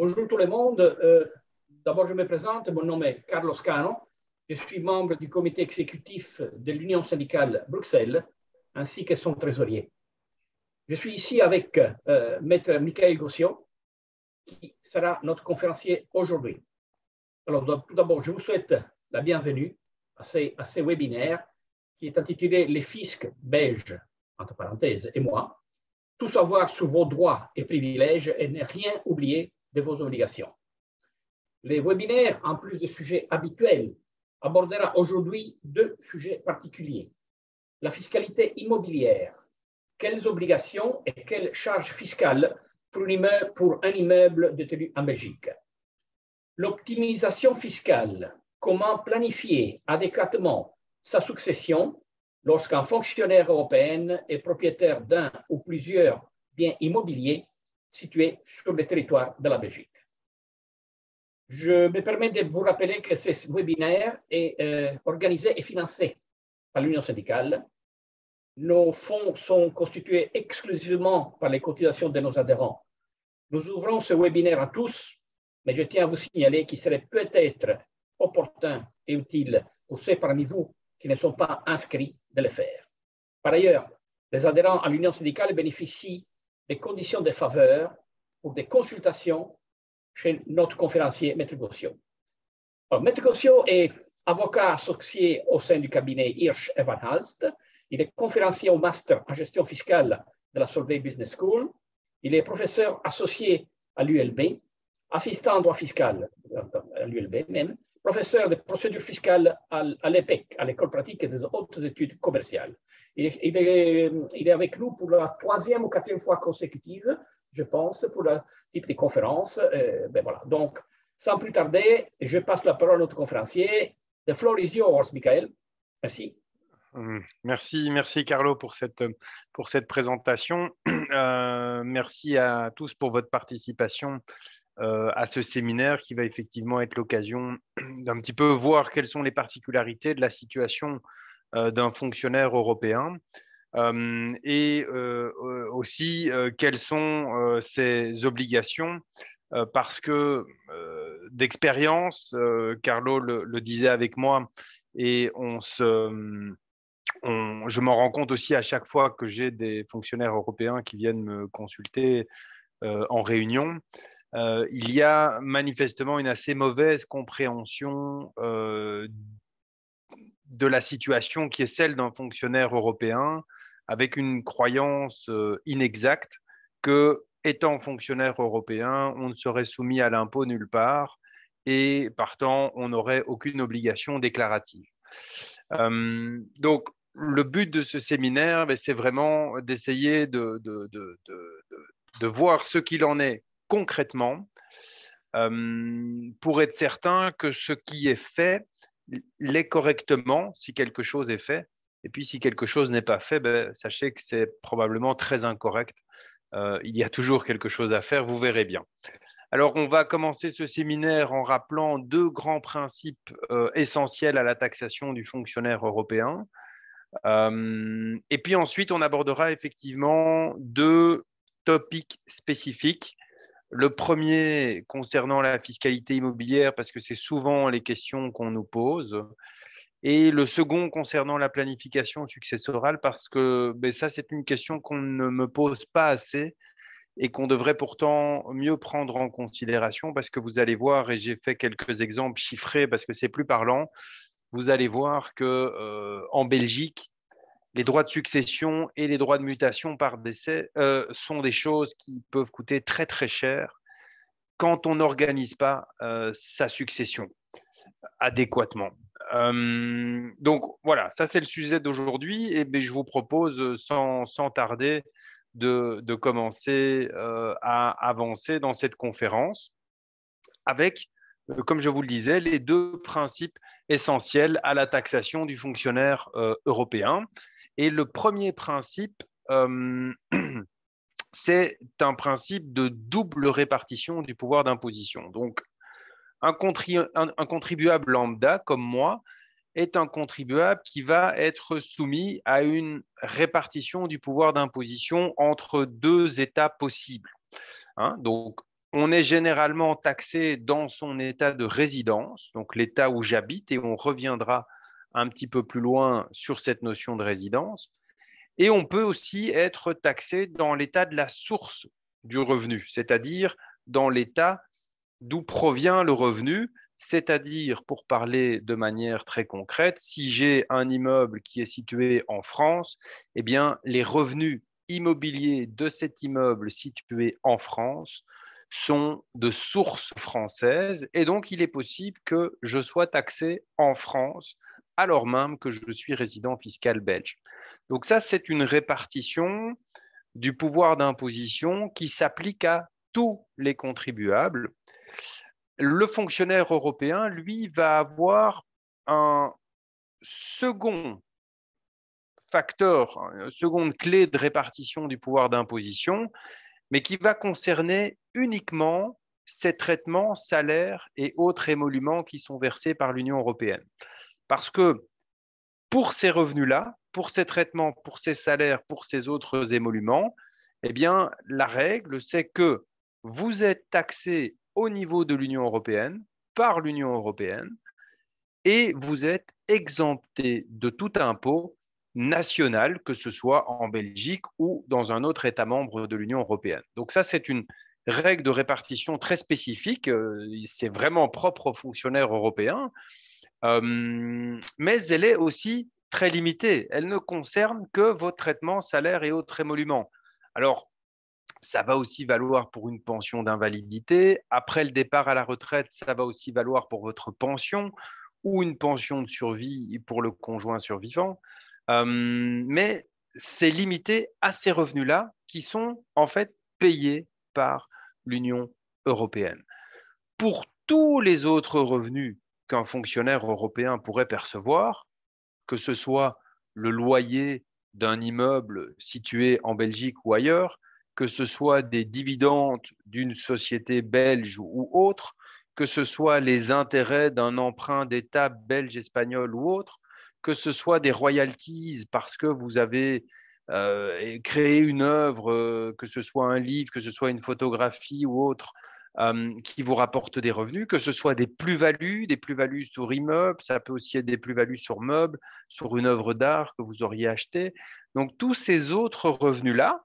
Bonjour tout le monde. Euh, d'abord, je me présente. Mon nom est Carlos Cano. Je suis membre du comité exécutif de l'Union syndicale Bruxelles, ainsi que son trésorier. Je suis ici avec euh, Maître Michael Gossion, qui sera notre conférencier aujourd'hui. Alors, tout d'abord, je vous souhaite la bienvenue à à ce webinaire qui est intitulé Les fiscs belges, entre parenthèses, et moi, tout savoir sur vos droits et privilèges et ne rien oublier de vos obligations. Les webinaires, en plus de sujets habituels, abordera aujourd'hui deux sujets particuliers. La fiscalité immobilière. Quelles obligations et quelles charges fiscales pour pour un immeuble détenu en Belgique L'optimisation fiscale. Comment planifier adéquatement sa succession lorsqu'un fonctionnaire européen est propriétaire d'un ou plusieurs biens immobiliers situés sur le territoire de la Belgique. Je me permets de vous rappeler que ce webinaire est euh, organisé et financé par l'Union syndicale. Nos fonds sont constitués exclusivement par les cotisations de nos adhérents. Nous ouvrons ce webinaire à tous, mais je tiens à vous signaler qu'il serait peut-être opportun et utile pour ceux parmi vous qui ne sont pas inscrits de le faire. Par ailleurs, les adhérents à l'Union syndicale bénéficient des conditions de faveur pour des consultations chez notre conférencier Maître Gossio. M. Maître Gossio est avocat associé au sein du cabinet Hirsch Evan Il est conférencier au master en gestion fiscale de la Solvay Business School. Il est professeur associé à l'ULB, assistant en droit fiscal euh, à l'ULB même, professeur de procédure fiscale à l'EPEC, à l'École pratique des hautes études commerciales. Il est, avec nous pour la troisième ou quatrième fois consécutive, je pense, pour le type de conférence. Euh, ben voilà. Donc, sans plus tarder, je passe la parole à notre conférencier. The floor is yours, Michael. Merci. Hum, merci, merci Carlo pour cette, pour cette présentation. Euh, merci à tous pour votre participation euh, à ce séminaire qui va effectivement être l'occasion d'un petit peu voir quelles sont les particularités de la situation euh, d'un fonctionnaire européen euh, et euh, aussi quelles sont ses obligations parce que d'expérience, Carlo le, disait avec moi et on se... On, je m'en rends compte aussi à chaque fois que j'ai des fonctionnaires européens qui viennent me consulter en réunion. il y a manifestement une assez mauvaise compréhension euh, de la situation qui est celle d'un fonctionnaire européen avec une croyance euh, inexacte que, étant fonctionnaire européen, on ne serait soumis à l'impôt nulle part et partant, on n'aurait aucune obligation déclarative. Euh, donc, le but de ce séminaire, ben, c'est vraiment d'essayer de, voir ce qu'il en est concrètement euh, pour être certain que ce qui est fait l'est correctement si quelque chose est fait. Et puis, si quelque chose n'est pas fait, ben, sachez que c'est probablement très incorrect. Euh, il y a toujours quelque chose à faire, vous verrez bien. Alors, on va commencer ce séminaire en rappelant deux grands principes euh, essentiels à la taxation du fonctionnaire européen. Euh, et puis ensuite, on abordera effectivement deux topics spécifiques le premier concernant la fiscalité immobilière, parce que c'est souvent les questions qu'on nous pose. Et le second concernant la planification successorale, parce que ben, ça, c'est une question qu'on ne me pose pas assez et qu'on devrait pourtant mieux prendre en considération, parce que vous allez voir, et j'ai fait quelques exemples chiffrés, parce que c'est plus parlant, vous allez voir que euh, en Belgique, les droits de succession et les droits de mutation par décès euh, sont des choses qui peuvent coûter très très cher quand on n'organise pas euh, sa succession adéquatement. Euh, donc voilà, ça c'est le sujet d'aujourd'hui et ben, je vous propose sans, tarder de commencer à avancer dans cette conférence avec, comme je vous le disais, les deux principes essentiels à la taxation du fonctionnaire européen. Et le premier principe, euh, c'est un principe de double répartition du pouvoir d'imposition. Donc, un, contribuable lambda comme moi est un contribuable qui va être soumis à une répartition du pouvoir d'imposition entre deux États possibles. Hein. donc, on est généralement taxé dans son État de résidence, donc l'État où j'habite, et on reviendra un petit peu plus loin sur cette notion de résidence. Et on peut aussi être taxé dans l'état de la source du revenu, c'est-à-dire dans l'état d'où provient le revenu, c'est-à-dire, pour parler de manière très concrète, si j'ai un immeuble qui est situé en France, eh bien, les revenus immobiliers de cet immeuble situé en France sont de source française et donc il est possible que je sois taxé en France alors même que je suis résident fiscal belge. Donc ça, c'est une répartition du pouvoir d'imposition qui s'applique à tous les contribuables. Le fonctionnaire européen, lui, va avoir un second facteur, une seconde clé de répartition du pouvoir d'imposition, mais qui va concerner uniquement ses traitements, salaires et autres émoluments qui sont versés par l'Union européenne. Parce que pour ces revenus-là, pour ces traitements, pour ces salaires, pour ces autres émoluments, eh bien, la règle, c'est que vous êtes taxé au niveau de l'Union européenne, par l'Union européenne, et vous êtes exempté de tout impôt national, que ce soit en Belgique ou dans un autre État membre de l'Union européenne. Donc ça, c'est une règle de répartition très spécifique, euh, c'est vraiment propre aux fonctionnaires européens. Euh, mais elle est aussi très limitée. Elle ne concerne que vos traitements, salaires et autres émoluments. Alors, ça va aussi valoir pour une pension d'invalidité. Après le départ à la retraite, ça va aussi valoir pour votre pension ou une pension de survie pour le conjoint survivant. Euh, mais c'est limité à ces revenus-là qui sont en fait payés par l'Union européenne. Pour tous les autres revenus qu'un fonctionnaire européen pourrait percevoir, que ce soit le loyer d'un immeuble situé en Belgique ou ailleurs, que ce soit des dividendes d'une société belge ou autre, que ce soit les intérêts d'un emprunt d'État belge, espagnol ou autre, que ce soit des royalties parce que vous avez euh, créé une œuvre, euh, que ce soit un livre, que ce soit une photographie ou autre, euh, qui vous rapportent des revenus, que ce soit des plus-values, des plus-values sur immeubles, ça peut aussi être des plus-values sur meuble, sur une œuvre d'art que vous auriez achetée. Donc tous ces autres revenus-là,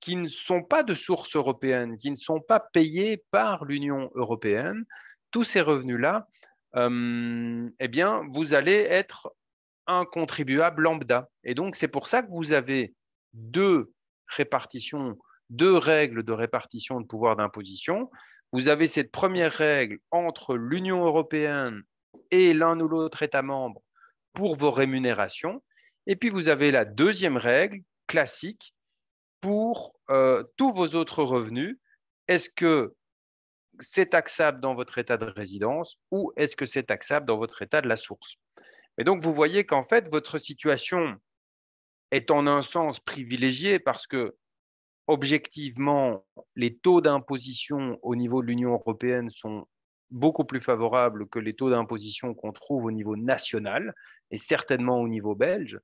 qui ne sont pas de source européenne, qui ne sont pas payés par l'Union européenne, tous ces revenus-là, euh, eh bien, vous allez être un contribuable lambda. Et donc, c'est pour ça que vous avez deux répartitions, deux règles de répartition de pouvoir d'imposition vous avez cette première règle entre l'Union européenne et l'un ou l'autre État membre pour vos rémunérations. Et puis, vous avez la deuxième règle classique pour euh, tous vos autres revenus. Est-ce que c'est taxable dans votre État de résidence ou est-ce que c'est taxable dans votre État de la source Et donc, vous voyez qu'en fait, votre situation est en un sens privilégiée parce que objectivement, les taux d'imposition au niveau de l'Union européenne sont beaucoup plus favorables que les taux d'imposition qu'on trouve au niveau national et certainement au niveau belge.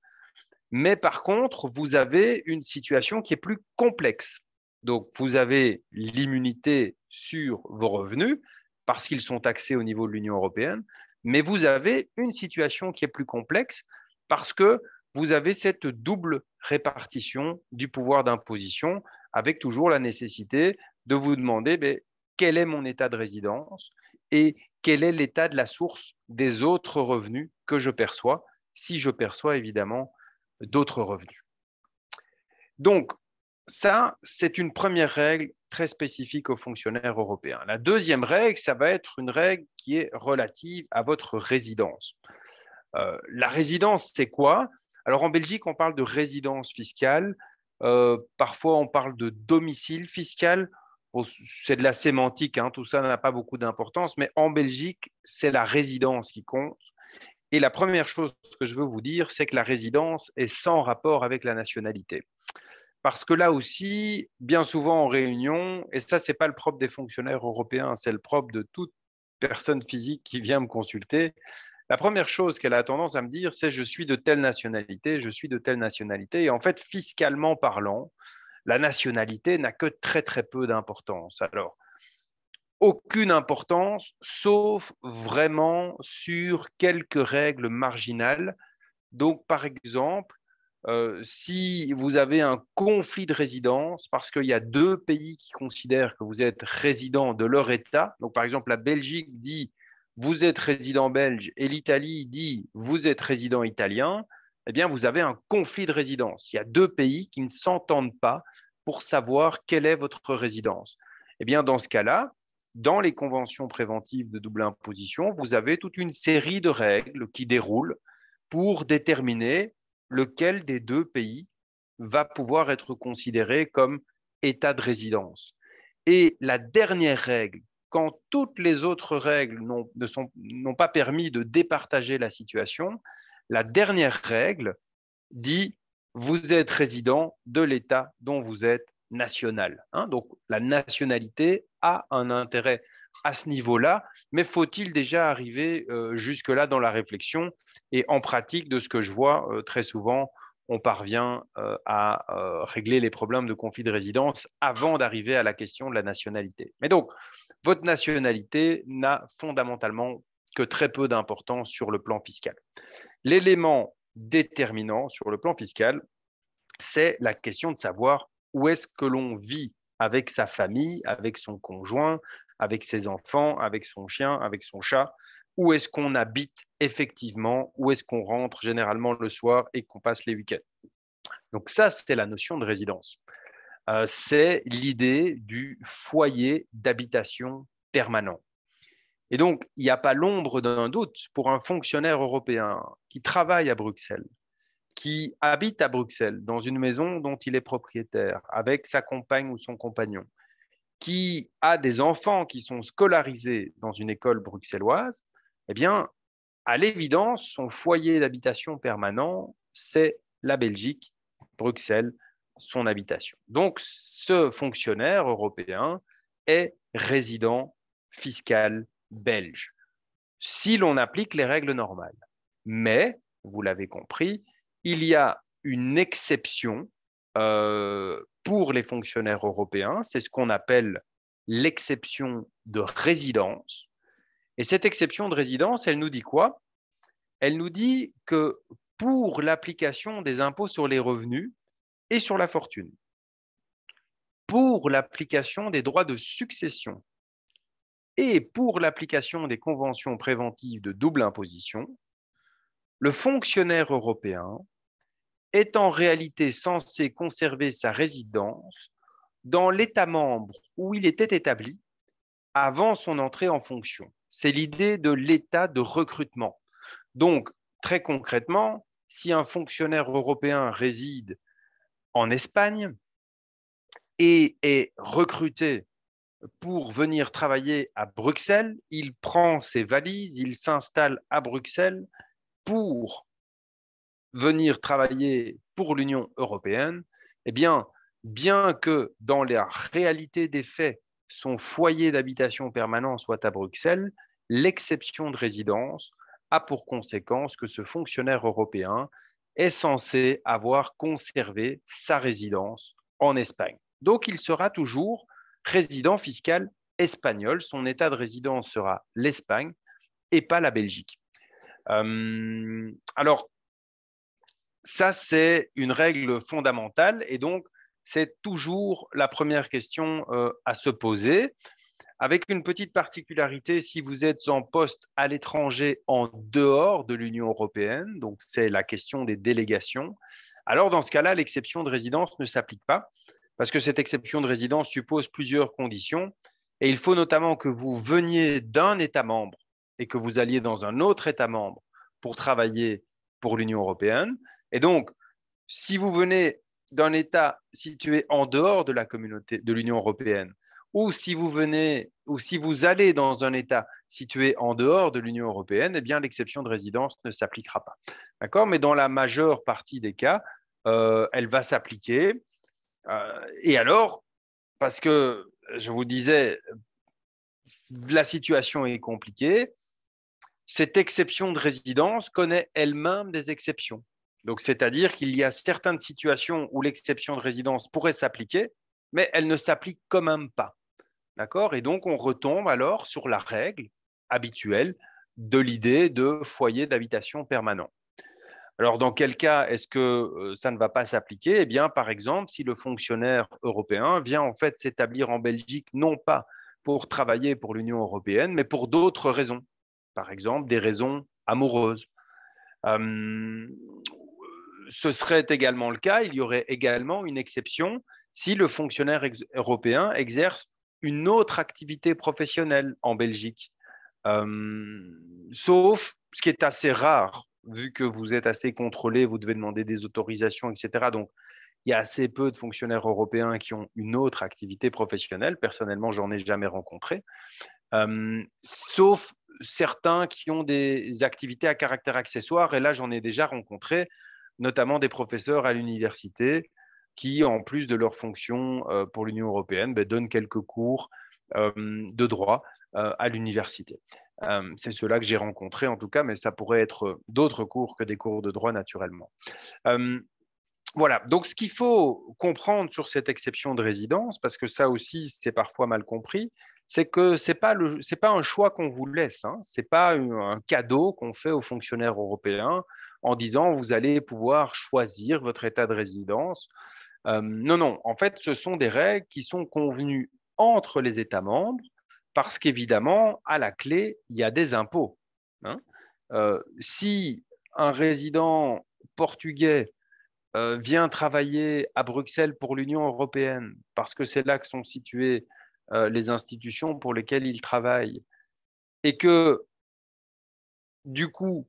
Mais par contre, vous avez une situation qui est plus complexe. Donc, vous avez l'immunité sur vos revenus parce qu'ils sont taxés au niveau de l'Union européenne, mais vous avez une situation qui est plus complexe parce que vous avez cette double répartition du pouvoir d'imposition avec toujours la nécessité de vous demander ben, quel est mon état de résidence et quel est l'état de la source des autres revenus que je perçois, si je perçois évidemment d'autres revenus. Donc, ça, c'est une première règle très spécifique aux fonctionnaires européens. La deuxième règle, ça va être une règle qui est relative à votre résidence. Euh, la résidence, c'est quoi alors en Belgique, on parle de résidence fiscale, euh, parfois on parle de domicile fiscal. c'est de la sémantique, hein, tout ça n'a pas beaucoup d'importance, mais en Belgique, c'est la résidence qui compte. Et la première chose que je veux vous dire, c'est que la résidence est sans rapport avec la nationalité. Parce que là aussi, bien souvent en réunion, et ça, ce n'est pas le propre des fonctionnaires européens, c'est le propre de toute personne physique qui vient me consulter, la première chose qu'elle a tendance à me dire, c'est je suis de telle nationalité, je suis de telle nationalité. Et en fait, fiscalement parlant, la nationalité n'a que très très peu d'importance. Alors, aucune importance, sauf vraiment sur quelques règles marginales. Donc, par exemple, euh, si vous avez un conflit de résidence, parce qu'il y a deux pays qui considèrent que vous êtes résident de leur État, donc par exemple la Belgique dit vous êtes résident belge et l'Italie dit vous êtes résident italien, eh bien, vous avez un conflit de résidence. Il y a deux pays qui ne s'entendent pas pour savoir quelle est votre résidence. Eh bien, dans ce cas-là, dans les conventions préventives de double imposition, vous avez toute une série de règles qui déroulent pour déterminer lequel des deux pays va pouvoir être considéré comme état de résidence. Et la dernière règle quand toutes les autres règles n'ont pas permis de départager la situation, la dernière règle dit vous êtes résident de l'État dont vous êtes national. Hein, donc la nationalité a un intérêt à ce niveau-là, mais faut-il déjà arriver euh, jusque-là dans la réflexion et en pratique de ce que je vois euh, très souvent on parvient euh, à euh, régler les problèmes de conflit de résidence avant d'arriver à la question de la nationalité. Mais donc, votre nationalité n'a fondamentalement que très peu d'importance sur le plan fiscal. L'élément déterminant sur le plan fiscal, c'est la question de savoir où est-ce que l'on vit avec sa famille, avec son conjoint, avec ses enfants, avec son chien, avec son chat, où est-ce qu'on habite effectivement, où est-ce qu'on rentre généralement le soir et qu'on passe les week-ends. Donc ça, c'est la notion de résidence. Euh, c'est l'idée du foyer d'habitation permanent. Et donc, il n'y a pas l'ombre d'un doute pour un fonctionnaire européen qui travaille à Bruxelles, qui habite à Bruxelles dans une maison dont il est propriétaire avec sa compagne ou son compagnon, qui a des enfants qui sont scolarisés dans une école bruxelloise, eh bien, à l'évidence, son foyer d'habitation permanent, c'est la Belgique, Bruxelles, son habitation. Donc, ce fonctionnaire européen est résident fiscal belge, si l'on applique les règles normales. Mais, vous l'avez compris, il y a une exception euh, pour les fonctionnaires européens, c'est ce qu'on appelle l'exception de résidence, et cette exception de résidence, elle nous dit quoi Elle nous dit que pour l'application des impôts sur les revenus et sur la fortune, pour l'application des droits de succession et pour l'application des conventions préventives de double imposition, le fonctionnaire européen est en réalité censé conserver sa résidence dans l'État membre où il était établi avant son entrée en fonction. C'est l'idée de l'état de recrutement. Donc, très concrètement, si un fonctionnaire européen réside en Espagne et est recruté pour venir travailler à Bruxelles, il prend ses valises, il s'installe à Bruxelles pour venir travailler pour l'Union européenne, eh bien, bien que dans la réalité des faits, son foyer d'habitation permanent soit à Bruxelles, l'exception de résidence a pour conséquence que ce fonctionnaire européen est censé avoir conservé sa résidence en Espagne. Donc il sera toujours résident fiscal espagnol, son état de résidence sera l'Espagne et pas la Belgique. Euh, alors, ça, c'est une règle fondamentale et donc c'est toujours la première question euh, à se poser. Avec une petite particularité, si vous êtes en poste à l'étranger en dehors de l'Union européenne, donc c'est la question des délégations, alors dans ce cas-là, l'exception de résidence ne s'applique pas, parce que cette exception de résidence suppose plusieurs conditions, et il faut notamment que vous veniez d'un État membre et que vous alliez dans un autre État membre pour travailler pour l'Union européenne. Et donc, si vous venez d'un État situé en dehors de la communauté de l'Union européenne, ou si vous venez ou si vous allez dans un État situé en dehors de l'Union européenne, eh bien l'exception de résidence ne s'appliquera pas. Mais dans la majeure partie des cas, euh, elle va s'appliquer. Euh, et alors, parce que je vous disais, la situation est compliquée. Cette exception de résidence connaît elle-même des exceptions. Donc, c'est-à-dire qu'il y a certaines situations où l'exception de résidence pourrait s'appliquer, mais elle ne s'applique quand même pas. D'accord Et donc, on retombe alors sur la règle habituelle de l'idée de foyer d'habitation permanent. Alors, dans quel cas est-ce que euh, ça ne va pas s'appliquer Eh bien, par exemple, si le fonctionnaire européen vient en fait s'établir en Belgique, non pas pour travailler pour l'Union européenne, mais pour d'autres raisons, par exemple des raisons amoureuses ce serait également le cas, il y aurait également une exception si le fonctionnaire européen exerce une autre activité professionnelle en Belgique. Euh, sauf ce qui est assez rare, vu que vous êtes assez contrôlé, vous devez demander des autorisations, etc. Donc, il y a assez peu de fonctionnaires européens qui ont une autre activité professionnelle. Personnellement, j'en ai jamais rencontré. Euh, sauf certains qui ont des activités à caractère accessoire. Et là, j'en ai déjà rencontré notamment des professeurs à l'université qui, en plus de leur fonction euh, pour l'Union européenne, ben, donnent quelques cours euh, de droit euh, à l'université. c'est cela que j'ai rencontré en tout cas, mais ça pourrait être d'autres cours que des cours de droit naturellement. voilà, donc ce qu'il faut comprendre sur cette exception de résidence, parce que ça aussi c'est parfois mal compris, c'est que ce n'est pas, un choix qu'on vous laisse, hein. ce n'est pas un cadeau qu'on fait aux fonctionnaires européens en disant vous allez pouvoir choisir votre état de résidence. Euh, non, non, en fait, ce sont des règles qui sont convenues entre les États membres parce qu'évidemment, à la clé, il y a des impôts. Hein. Euh, si un résident portugais euh, vient travailler à Bruxelles pour l'Union européenne, parce que c'est là que sont situées les institutions pour lesquelles il travaille, et que du coup,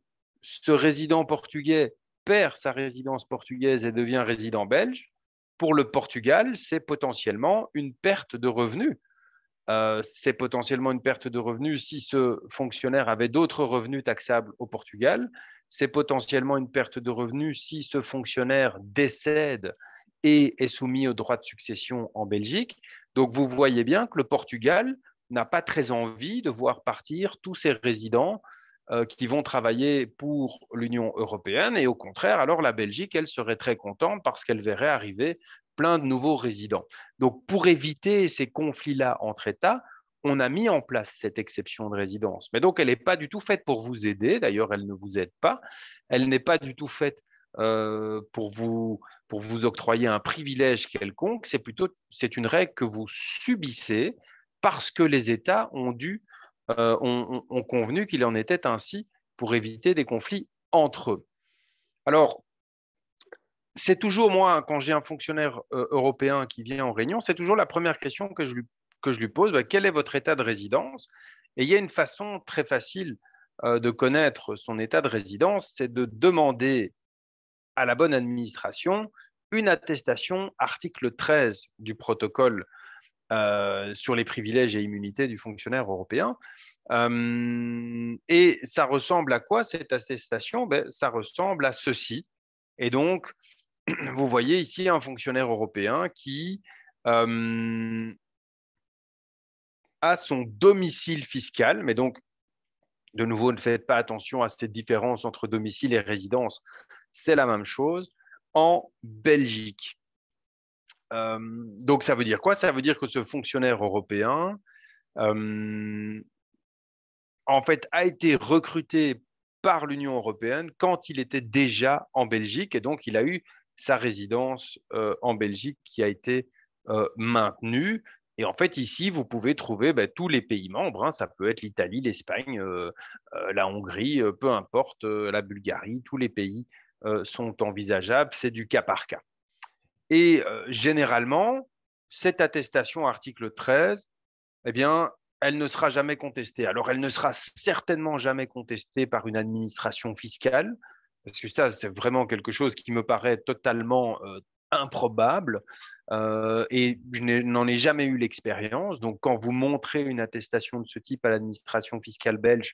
ce résident portugais perd sa résidence portugaise et devient résident belge, pour le Portugal, c'est potentiellement une perte de revenus. Euh, c'est potentiellement une perte de revenus si ce fonctionnaire avait d'autres revenus taxables au Portugal. C'est potentiellement une perte de revenus si ce fonctionnaire décède et est soumis au droit de succession en Belgique. Donc vous voyez bien que le Portugal n'a pas très envie de voir partir tous ses résidents euh, qui vont travailler pour l'Union européenne. Et au contraire, alors la Belgique, elle serait très contente parce qu'elle verrait arriver plein de nouveaux résidents. Donc pour éviter ces conflits-là entre États, on a mis en place cette exception de résidence. Mais donc elle n'est pas du tout faite pour vous aider, d'ailleurs elle ne vous aide pas, elle n'est pas du tout faite euh, pour, vous, pour vous octroyer un privilège quelconque, c'est plutôt c'est une règle que vous subissez parce que les États ont dû euh, ont, convenu qu'il en était ainsi pour éviter des conflits entre eux. Alors, c'est toujours moi, quand j'ai un fonctionnaire euh, européen qui vient en réunion, c'est toujours la première question que je lui, pose, bah, quel est votre état de résidence Et il y a une façon très facile euh, de connaître son état de résidence, c'est de demander à la bonne administration une attestation article 13 du protocole euh, sur les privilèges et immunités du fonctionnaire européen. Euh, et ça ressemble à quoi cette attestation ben, Ça ressemble à ceci. Et donc, vous voyez ici un fonctionnaire européen qui euh, a son domicile fiscal, mais donc, de nouveau, ne faites pas attention à cette différence entre domicile et résidence, c'est la même chose, en Belgique. Euh, donc ça veut dire quoi Ça veut dire que ce fonctionnaire européen, euh, en fait, a été recruté par l'Union européenne quand il était déjà en Belgique et donc il a eu sa résidence euh, en Belgique qui a été maintenue. Et en fait, ici, vous pouvez trouver bah, tous les pays membres. Hein. ça peut être l'Italie, l'Espagne, la Hongrie, peu importe, la Bulgarie, tous les pays sont envisageables. C'est du cas par cas. Et euh, généralement, cette attestation article 13, eh bien, elle ne sera jamais contestée. Alors, elle ne sera certainement jamais contestée par une administration fiscale, parce que ça, c'est vraiment quelque chose qui me paraît totalement euh, improbable, euh, et je n'en ai jamais eu l'expérience. Donc, quand vous montrez une attestation de ce type à l'administration fiscale belge,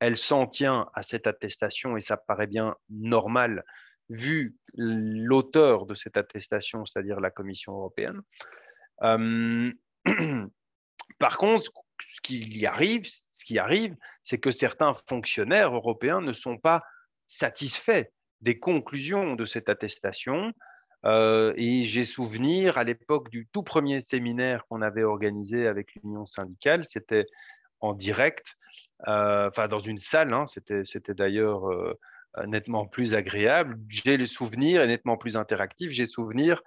elle s'en tient à cette attestation et ça paraît bien normal vu l'auteur de cette attestation, c'est-à-dire la Commission européenne. Euh, par contre, ce qui y arrive, ce qui arrive, c'est que certains fonctionnaires européens ne sont pas satisfaits des conclusions de cette attestation. Euh, et j'ai souvenir à l'époque du tout premier séminaire qu'on avait organisé avec l'Union syndicale, c'était en direct, euh, enfin dans une salle, hein, c'était d'ailleurs euh, nettement plus agréable. J'ai le souvenir, et nettement plus interactif, j'ai le souvenir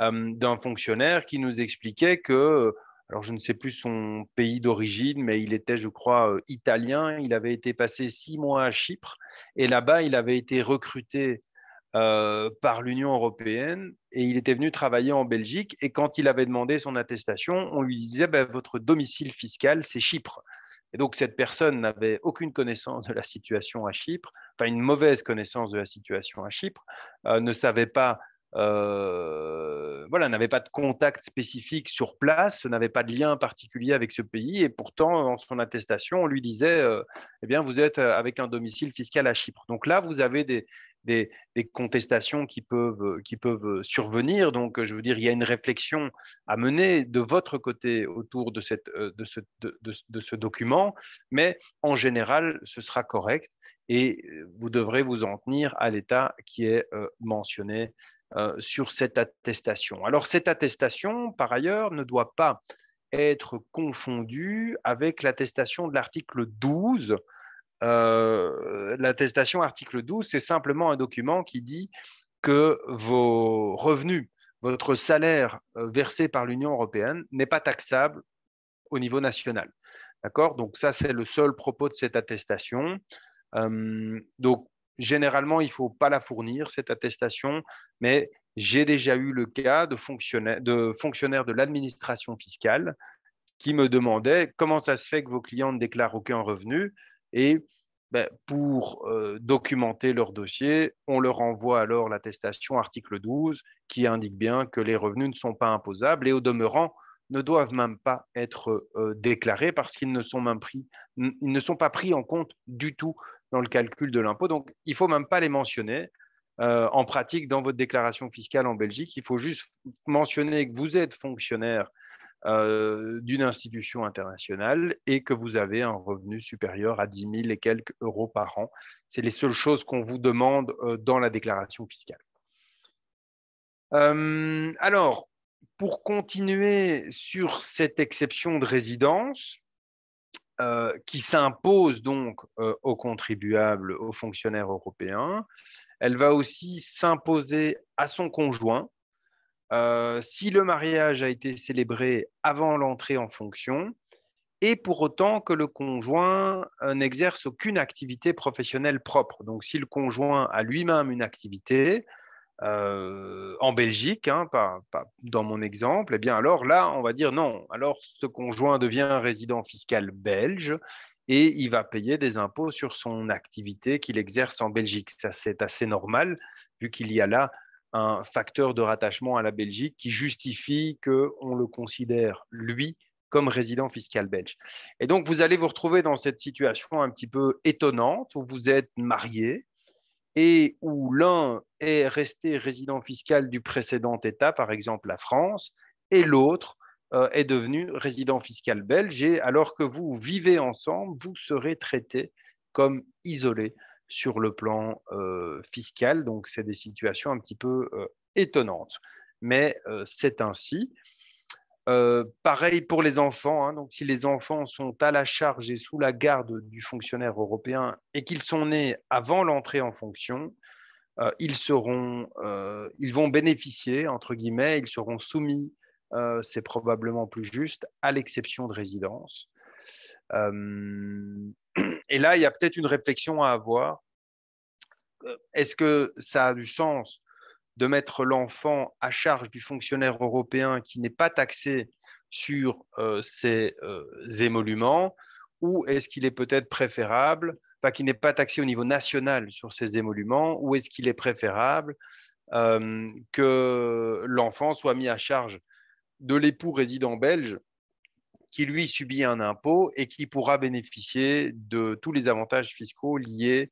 euh, d'un fonctionnaire qui nous expliquait que, euh, alors je ne sais plus son pays d'origine, mais il était, je crois, italien, il avait été passé six mois à Chypre, et là-bas, il avait été recruté par l'Union européenne, et il était venu travailler en Belgique, et quand il avait demandé son attestation, on lui disait, ben, votre domicile fiscal, c'est Chypre. Et donc, cette personne n'avait aucune connaissance de la situation à Chypre, enfin une mauvaise connaissance de la situation à Chypre, euh, ne savait pas, euh, voilà, n'avait pas de contact spécifique sur place, n'avait pas de lien particulier avec ce pays. Et pourtant, dans son attestation, on lui disait, euh, eh bien, vous êtes avec un domicile fiscal à Chypre. Donc là, vous avez des, des, contestations qui peuvent, euh, euh, survenir. Donc, euh, je veux dire, il y a une réflexion à mener de votre côté autour de, ce, document, mais en général, ce sera correct et vous devrez vous en tenir à l'état qui est mentionné sur cette attestation. Alors cette attestation, par ailleurs, ne doit pas être confondue avec l'attestation de l'article 12 euh, l'attestation article 12, c'est simplement un document qui dit que vos revenus, votre salaire euh, versé par l'Union européenne n'est pas taxable au niveau national. D'accord Donc ça, c'est le seul propos de cette attestation. Euh, donc généralement, il ne faut pas la fournir, cette attestation, mais j'ai déjà eu le cas de fonctionnaires de l'administration fiscale qui me demandaient comment ça se fait que vos clients ne déclarent aucun revenu. Et ben, pour euh, documenter leur dossier, on leur envoie alors l'attestation article 12 qui indique bien que les revenus ne sont pas imposables et au demeurant ne doivent même pas être euh, déclarés parce qu'ils ne sont même pris, ils ne sont pas pris en compte du tout dans le calcul de l'impôt. Donc, il faut même pas les mentionner. Euh, en pratique, dans votre déclaration fiscale en Belgique, il faut juste mentionner que vous êtes fonctionnaire euh, d'une institution internationale et que vous avez un revenu supérieur à 10 000 et quelques euros par an. C'est les seules choses qu'on vous demande euh, dans la déclaration fiscale. Euh, alors, pour continuer sur cette exception de résidence, qui s'impose donc aux contribuables, aux fonctionnaires européens. Elle va aussi s'imposer à son conjoint euh, si le mariage a été célébré avant l'entrée en fonction et pour autant que le conjoint euh, n'exerce aucune activité professionnelle propre. Donc si le conjoint a lui-même une activité, euh, en Belgique, hein, dans mon exemple, eh bien alors là, on va dire non. Alors ce conjoint devient un résident fiscal belge et il va payer des impôts sur son activité qu'il exerce en Belgique. Ça, c'est assez normal, vu qu'il y a là un facteur de rattachement à la Belgique qui justifie qu'on le considère, lui, comme résident fiscal belge. Et donc, vous allez vous retrouver dans cette situation un petit peu étonnante où vous êtes marié et où l'un est resté résident fiscal du précédent État, par exemple la France, et l'autre euh, est devenu résident fiscal belge. Et alors que vous vivez ensemble, vous serez traité comme isolé sur le plan fiscal. Donc, c'est des situations un petit peu étonnantes. Mais c'est ainsi. pareil pour les enfants. Hein, donc, si les enfants sont à la charge et sous la garde du fonctionnaire européen et qu'ils sont nés avant l'entrée en fonction, ils seront, ils vont bénéficier entre guillemets, ils seront soumis, c'est probablement plus juste, à l'exception de résidence. Euh, et là, il y a peut-être une réflexion à avoir. Euh, est-ce que ça a du sens de mettre l'enfant à charge du fonctionnaire européen qui n'est pas taxé sur euh, ses émoluments ou est-ce qu'il est, peut-être préférable, enfin, qu'il n'est pas taxé au niveau national sur ses émoluments, ou est-ce qu'il est préférable que l'enfant soit mis à charge de l'époux résident belge qui lui subit un impôt et qui pourra bénéficier de tous les avantages fiscaux liés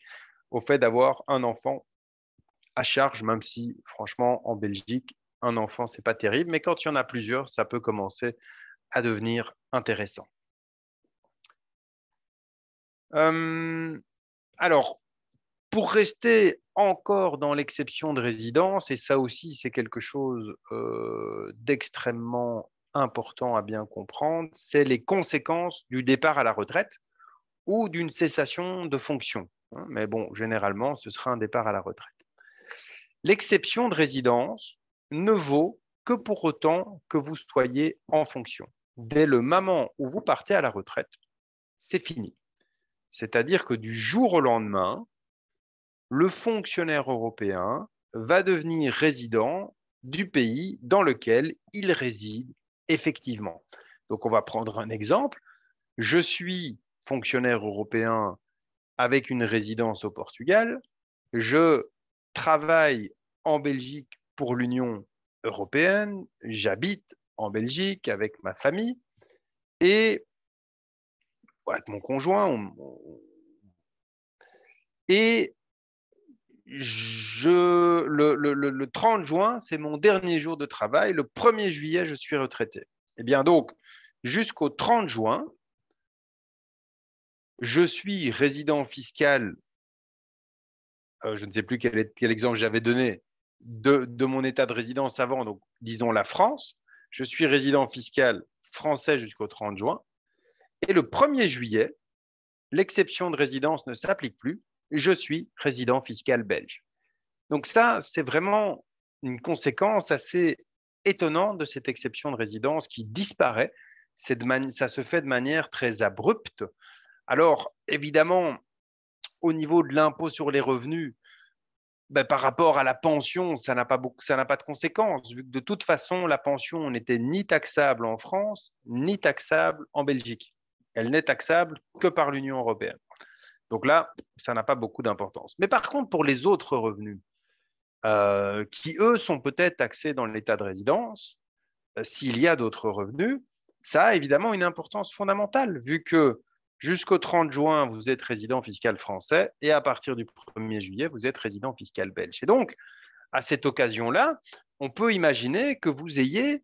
au fait d'avoir un enfant à charge, même si franchement en Belgique, un enfant, ce n'est pas terrible, mais quand il y en a plusieurs, ça peut commencer à devenir intéressant. Euh, alors, pour rester encore dans l'exception de résidence, et ça aussi c'est quelque chose euh, d'extrêmement important à bien comprendre, c'est les conséquences du départ à la retraite ou d'une cessation de fonction. Hein. Mais bon, généralement, ce sera un départ à la retraite. L'exception de résidence ne vaut que pour autant que vous soyez en fonction. Dès le moment où vous partez à la retraite, c'est fini. C'est-à-dire que du jour au lendemain, le fonctionnaire européen va devenir résident du pays dans lequel il réside effectivement. Donc on va prendre un exemple. Je suis fonctionnaire européen avec une résidence au Portugal. Je travaille en Belgique pour l'Union européenne. J'habite en Belgique avec ma famille. Et avec mon conjoint. et je, le, 30 juin, c'est mon dernier jour de travail. Le 1er juillet, je suis retraité. Eh bien, donc, jusqu'au 30 juin, je suis résident fiscal, euh, je ne sais plus quel, exemple j'avais donné, de, de, mon état de résidence avant, donc disons la France. Je suis résident fiscal français jusqu'au 30 juin. Et le 1er juillet, l'exception de résidence ne s'applique plus je suis résident fiscal belge. Donc ça, c'est vraiment une conséquence assez étonnante de cette exception de résidence qui disparaît. ça se fait de manière très abrupte. Alors, évidemment, au niveau de l'impôt sur les revenus, ben, par rapport à la pension, ça n'a pas, beaucoup, ça n'a pas de conséquence, vu que de toute façon, la pension n'était ni taxable en France, ni taxable en Belgique. Elle n'est taxable que par l'Union européenne. Donc là, ça n'a pas beaucoup d'importance. Mais par contre, pour les autres revenus, euh, qui eux sont peut-être taxés dans l'état de résidence, euh, s'il y a d'autres revenus, ça a évidemment une importance fondamentale, vu que jusqu'au 30 juin, vous êtes résident fiscal français, et à partir du 1er juillet, vous êtes résident fiscal belge. Et donc, à cette occasion-là, on peut imaginer que vous ayez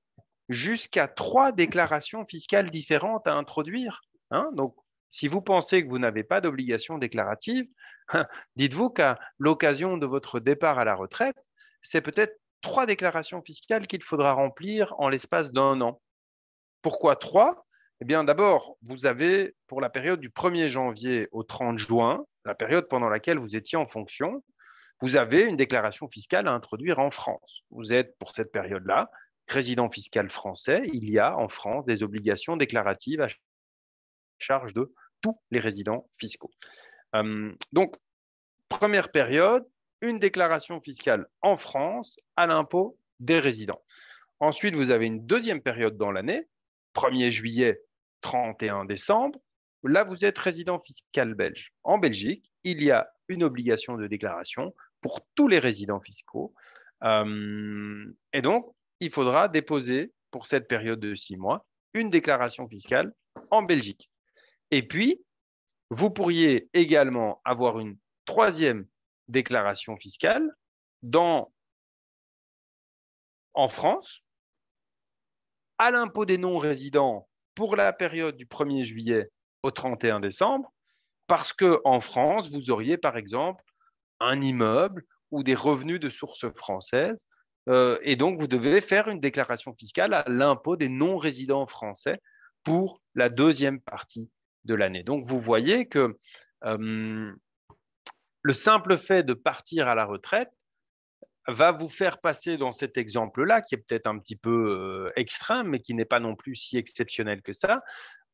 jusqu'à trois déclarations fiscales différentes à introduire. Hein. donc, si vous pensez que vous n'avez pas d'obligation déclarative, dites-vous qu'à l'occasion de votre départ à la retraite, c'est peut-être trois déclarations fiscales qu'il faudra remplir en l'espace d'un an. Pourquoi trois Eh bien, d'abord, vous avez pour la période du 1er janvier au 30 juin, la période pendant laquelle vous étiez en fonction, vous avez une déclaration fiscale à introduire en France. Vous êtes pour cette période-là résident fiscal français. Il y a en France des obligations déclaratives à charge de tous les résidents fiscaux. Euh, donc, première période, une déclaration fiscale en France à l'impôt des résidents. Ensuite, vous avez une deuxième période dans l'année, 1er juillet, 31 décembre. Là, vous êtes résident fiscal belge. En Belgique, il y a une obligation de déclaration pour tous les résidents fiscaux. Euh, et donc, il faudra déposer pour cette période de six mois une déclaration fiscale en Belgique. Et puis, vous pourriez également avoir une troisième déclaration fiscale dans, en France à l'impôt des non-résidents pour la période du 1er juillet au 31 décembre, parce qu'en France, vous auriez par exemple un immeuble ou des revenus de source française, euh, et donc vous devez faire une déclaration fiscale à l'impôt des non-résidents français pour la deuxième partie l'année. Donc vous voyez que euh, le simple fait de partir à la retraite va vous faire passer dans cet exemple-là, qui est peut-être un petit peu euh, extrême, mais qui n'est pas non plus si exceptionnel que ça,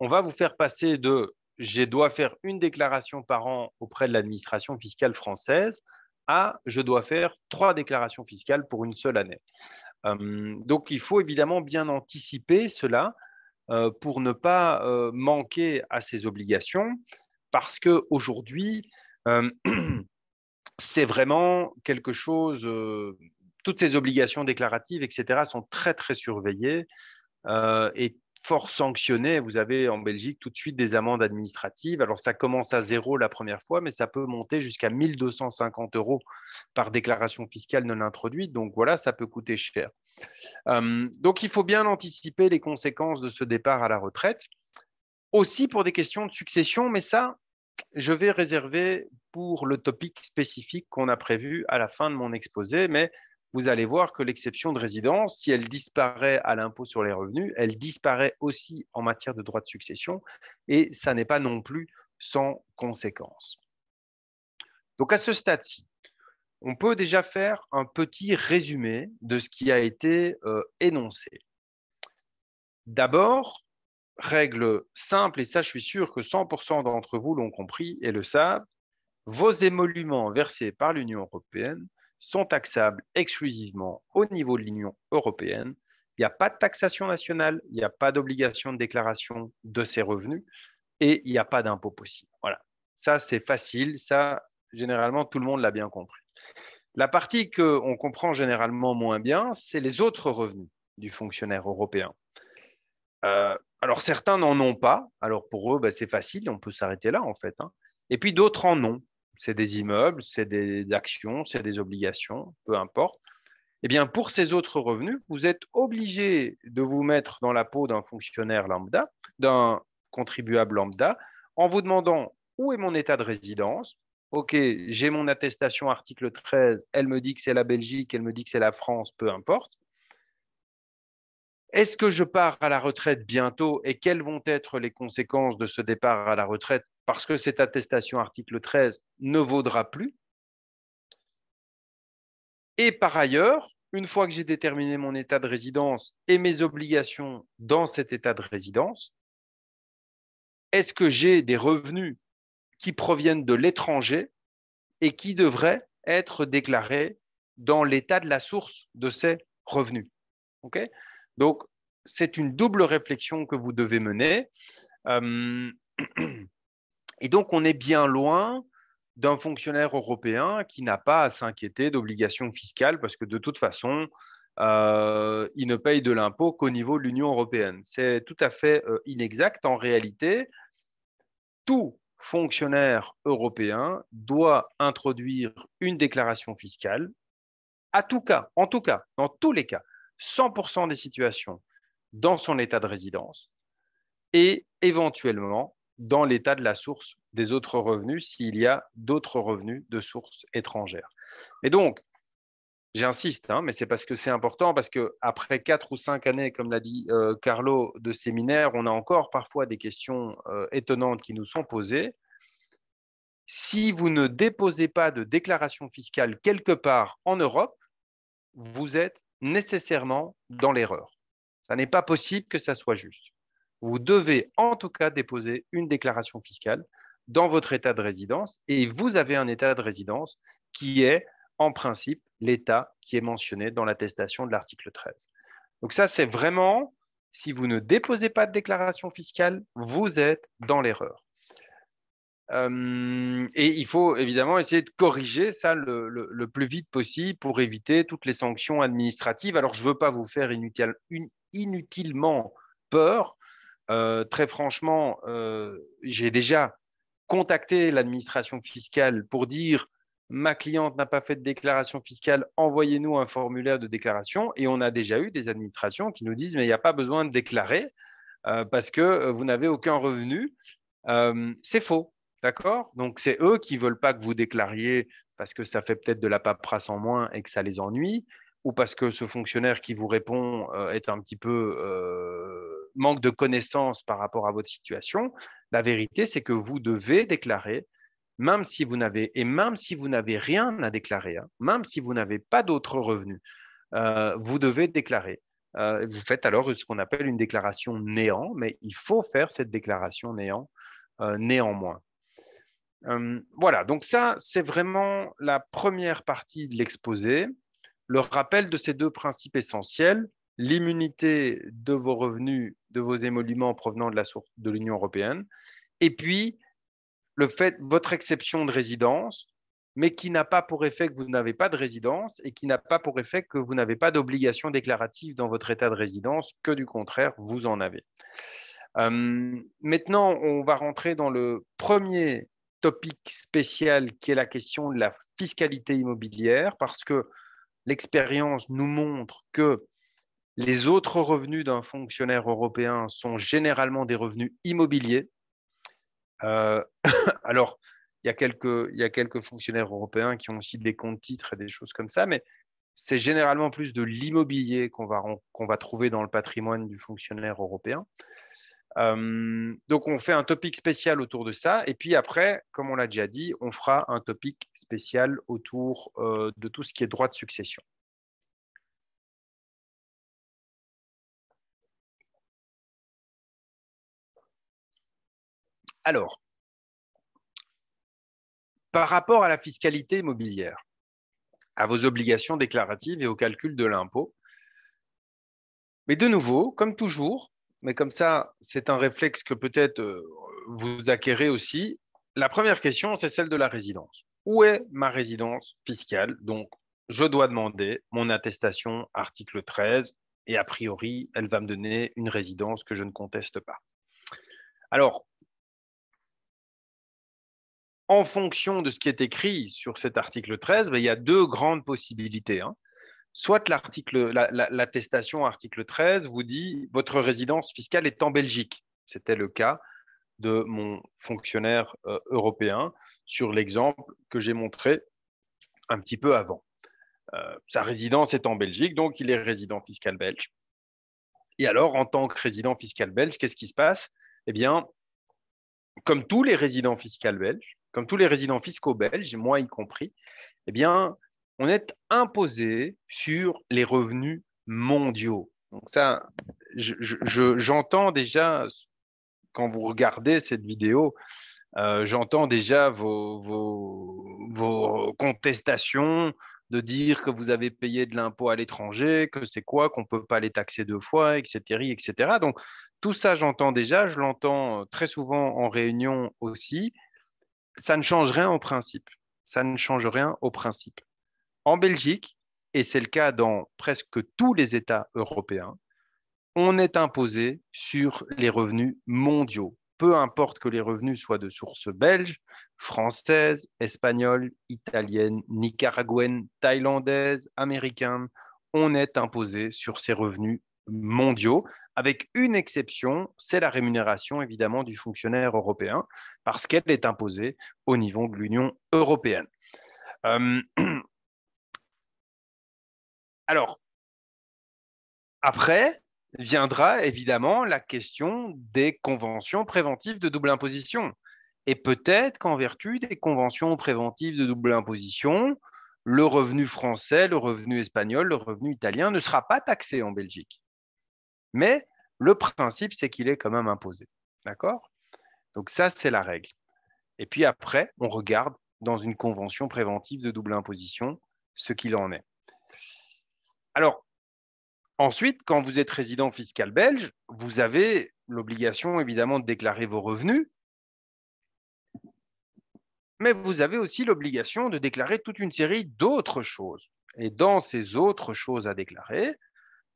on va vous faire passer de je dois faire une déclaration par an auprès de l'administration fiscale française à je dois faire trois déclarations fiscales pour une seule année. Euh, donc il faut évidemment bien anticiper cela euh, pour ne pas euh, manquer à ses obligations, parce que qu'aujourd'hui, euh, c'est vraiment quelque chose, toutes ces obligations déclaratives, etc., sont très, très surveillées et fort sanctionnées. Vous avez en Belgique tout de suite des amendes administratives. Alors ça commence à zéro la première fois, mais ça peut monter jusqu'à 1250 euros par déclaration fiscale non introduite. Donc voilà, ça peut coûter cher. Euh, donc il faut bien anticiper les conséquences de ce départ à la retraite, aussi pour des questions de succession, mais ça, je vais réserver pour le topic spécifique qu'on a prévu à la fin de mon exposé, mais vous allez voir que l'exception de résidence, si elle disparaît à l'impôt sur les revenus, elle disparaît aussi en matière de droit de succession, et ça n'est pas non plus sans conséquences Donc à ce stade-ci, on peut déjà faire un petit résumé de ce qui a été euh, énoncé. D'abord, règle simple, et ça je suis sûr que 100% d'entre vous l'ont compris et le savent, vos émoluments versés par l'Union européenne sont taxables exclusivement au niveau de l'Union européenne. Il n'y a pas de taxation nationale, il n'y a pas d'obligation de déclaration de ces revenus et il n'y a pas d'impôt possible. Voilà, ça c'est facile, ça généralement tout le monde l'a bien compris. La partie qu'on comprend généralement moins bien, c'est les autres revenus du fonctionnaire européen. Euh, alors certains n'en ont pas, alors pour eux, bah, c'est facile, on peut s'arrêter là en fait. Hein. Et puis d'autres en ont. C'est des immeubles, c'est des actions, c'est des obligations, peu importe. Eh bien, pour ces autres revenus, vous êtes obligé de vous mettre dans la peau d'un fonctionnaire lambda, d'un contribuable lambda, en vous demandant où est mon état de résidence, OK, j'ai mon attestation article 13, elle me dit que c'est la Belgique, elle me dit que c'est la France, peu importe. Est-ce que je pars à la retraite bientôt et quelles vont être les conséquences de ce départ à la retraite parce que cette attestation article 13 ne vaudra plus Et par ailleurs, une fois que j'ai déterminé mon état de résidence et mes obligations dans cet état de résidence, est-ce que j'ai des revenus qui proviennent de l'étranger et qui devraient être déclarés dans l'état de la source de ces revenus. Donc, c'est une double réflexion que vous devez mener. Euh, et donc, on est bien loin d'un fonctionnaire européen qui n'a pas à s'inquiéter d'obligations fiscales parce que de toute façon, euh, il ne paye de l'impôt qu'au niveau de l'Union européenne. C'est tout à fait euh, inexact. En réalité, tout fonctionnaire européen doit introduire une déclaration fiscale, à tout cas, en tout cas, dans tous les cas, 100% des situations dans son état de résidence et éventuellement dans l'état de la source des autres revenus s'il y a d'autres revenus de sources étrangères. Et donc, J'insiste, hein, mais c'est parce que c'est important, parce que après quatre ou cinq années, comme l'a dit euh, Carlo, de séminaire, on a encore parfois des questions euh, étonnantes qui nous sont posées. Si vous ne déposez pas de déclaration fiscale quelque part en Europe, vous êtes nécessairement dans l'erreur. Ça n'est pas possible que ça soit juste. Vous devez en tout cas déposer une déclaration fiscale dans votre état de résidence et vous avez un état de résidence qui est en principe l'État qui est mentionné dans l'attestation de l'article 13. Donc ça, c'est vraiment, si vous ne déposez pas de déclaration fiscale, vous êtes dans l'erreur. Euh, et il faut évidemment essayer de corriger ça le, plus vite possible pour éviter toutes les sanctions administratives. Alors, je ne veux pas vous faire inutilement peur. Euh, très franchement, euh, j'ai déjà contacté l'administration fiscale pour dire ma cliente n'a pas fait de déclaration fiscale, envoyez-nous un formulaire de déclaration. Et on a déjà eu des administrations qui nous disent, mais il n'y a pas besoin de déclarer euh, parce que euh, vous n'avez aucun revenu. Euh, c'est faux, d'accord Donc, c'est eux qui ne veulent pas que vous déclariez parce que ça fait peut-être de la paperasse en moins et que ça les ennuie, ou parce que ce fonctionnaire qui vous répond est un petit peu manque de connaissances par rapport à votre situation. La vérité, c'est que vous devez déclarer même si vous n'avez et même si vous n'avez rien à déclarer, hein, même si vous n'avez pas d'autres revenus, euh, vous devez déclarer. Euh, vous faites alors ce qu'on appelle une déclaration néant, mais il faut faire cette déclaration néant euh, néanmoins. voilà, donc ça, c'est vraiment la première partie de l'exposé, le rappel de ces deux principes essentiels, l'immunité de vos revenus, de vos émoluments provenant de l'Union de européenne, et puis le fait, votre exception de résidence, mais qui n'a pas pour effet que vous n'avez pas de résidence et qui n'a pas pour effet que vous n'avez pas d'obligation déclarative dans votre état de résidence, que du contraire, vous en avez. Euh, maintenant, on va rentrer dans le premier topic spécial qui est la question de la fiscalité immobilière, parce que l'expérience nous montre que les autres revenus d'un fonctionnaire européen sont généralement des revenus immobiliers euh, alors, il y, a quelques, fonctionnaires européens qui ont aussi des comptes titres et des choses comme ça, mais c'est généralement plus de l'immobilier qu'on va, trouver dans le patrimoine du fonctionnaire européen. Euh, donc, on fait un topic spécial autour de ça. Et puis après, comme on l'a déjà dit, on fera un topic spécial autour euh, de tout ce qui est droit de succession. Alors, par rapport à la fiscalité immobilière, à vos obligations déclaratives et au calcul de l'impôt, mais de nouveau, comme toujours, mais comme ça, c'est un réflexe que peut-être euh, vous acquérez aussi, la première question, c'est celle de la résidence. Où est ma résidence fiscale Donc, je dois demander mon attestation article 13 et a priori, elle va me donner une résidence que je ne conteste pas. Alors, en fonction de ce qui est écrit sur cet article 13, ben, il y a deux grandes possibilités. Hein. Soit l'attestation article 13 vous dit votre résidence fiscale est en Belgique. C'était le cas de mon fonctionnaire euh, européen sur l'exemple que j'ai montré un petit peu avant. Euh, sa résidence est en Belgique, donc il est résident fiscal belge. Et alors, en tant que résident fiscal belge, qu'est-ce qui se passe Eh bien, comme tous les résidents fiscaux belges, comme tous les résidents fiscaux belges, moi y compris, eh bien, on est imposé sur les revenus mondiaux. Donc ça, j'entends déjà, quand vous regardez cette vidéo, euh, j'entends déjà vos, vos, vos, contestations de dire que vous avez payé de l'impôt à l'étranger, que c'est quoi, qu'on ne peut pas les taxer deux fois, etc. etc. Donc tout ça, j'entends déjà, je l'entends euh, très souvent en réunion aussi ça ne change rien au principe. Ça ne change rien au principe. En Belgique, et c'est le cas dans presque tous les États européens, on est imposé sur les revenus mondiaux, peu importe que les revenus soient de source belge, française, espagnole, italienne, nicaraguayenne, thaïlandaise, américaine, on est imposé sur ces revenus mondiaux avec une exception, c'est la rémunération évidemment du fonctionnaire européen, parce qu'elle est imposée au niveau de l'Union européenne. Euh, alors, après viendra évidemment la question des conventions préventives de double imposition. Et peut-être qu'en vertu des conventions préventives de double imposition, le revenu français, le revenu espagnol, le revenu italien ne sera pas taxé en Belgique. Mais le principe, c'est qu'il est quand même imposé. D'accord Donc ça, c'est la règle. Et puis après, on regarde dans une convention préventive de double imposition ce qu'il en est. Alors, ensuite, quand vous êtes résident fiscal belge, vous avez l'obligation évidemment de déclarer vos revenus, mais vous avez aussi l'obligation de déclarer toute une série d'autres choses. Et dans ces autres choses à déclarer,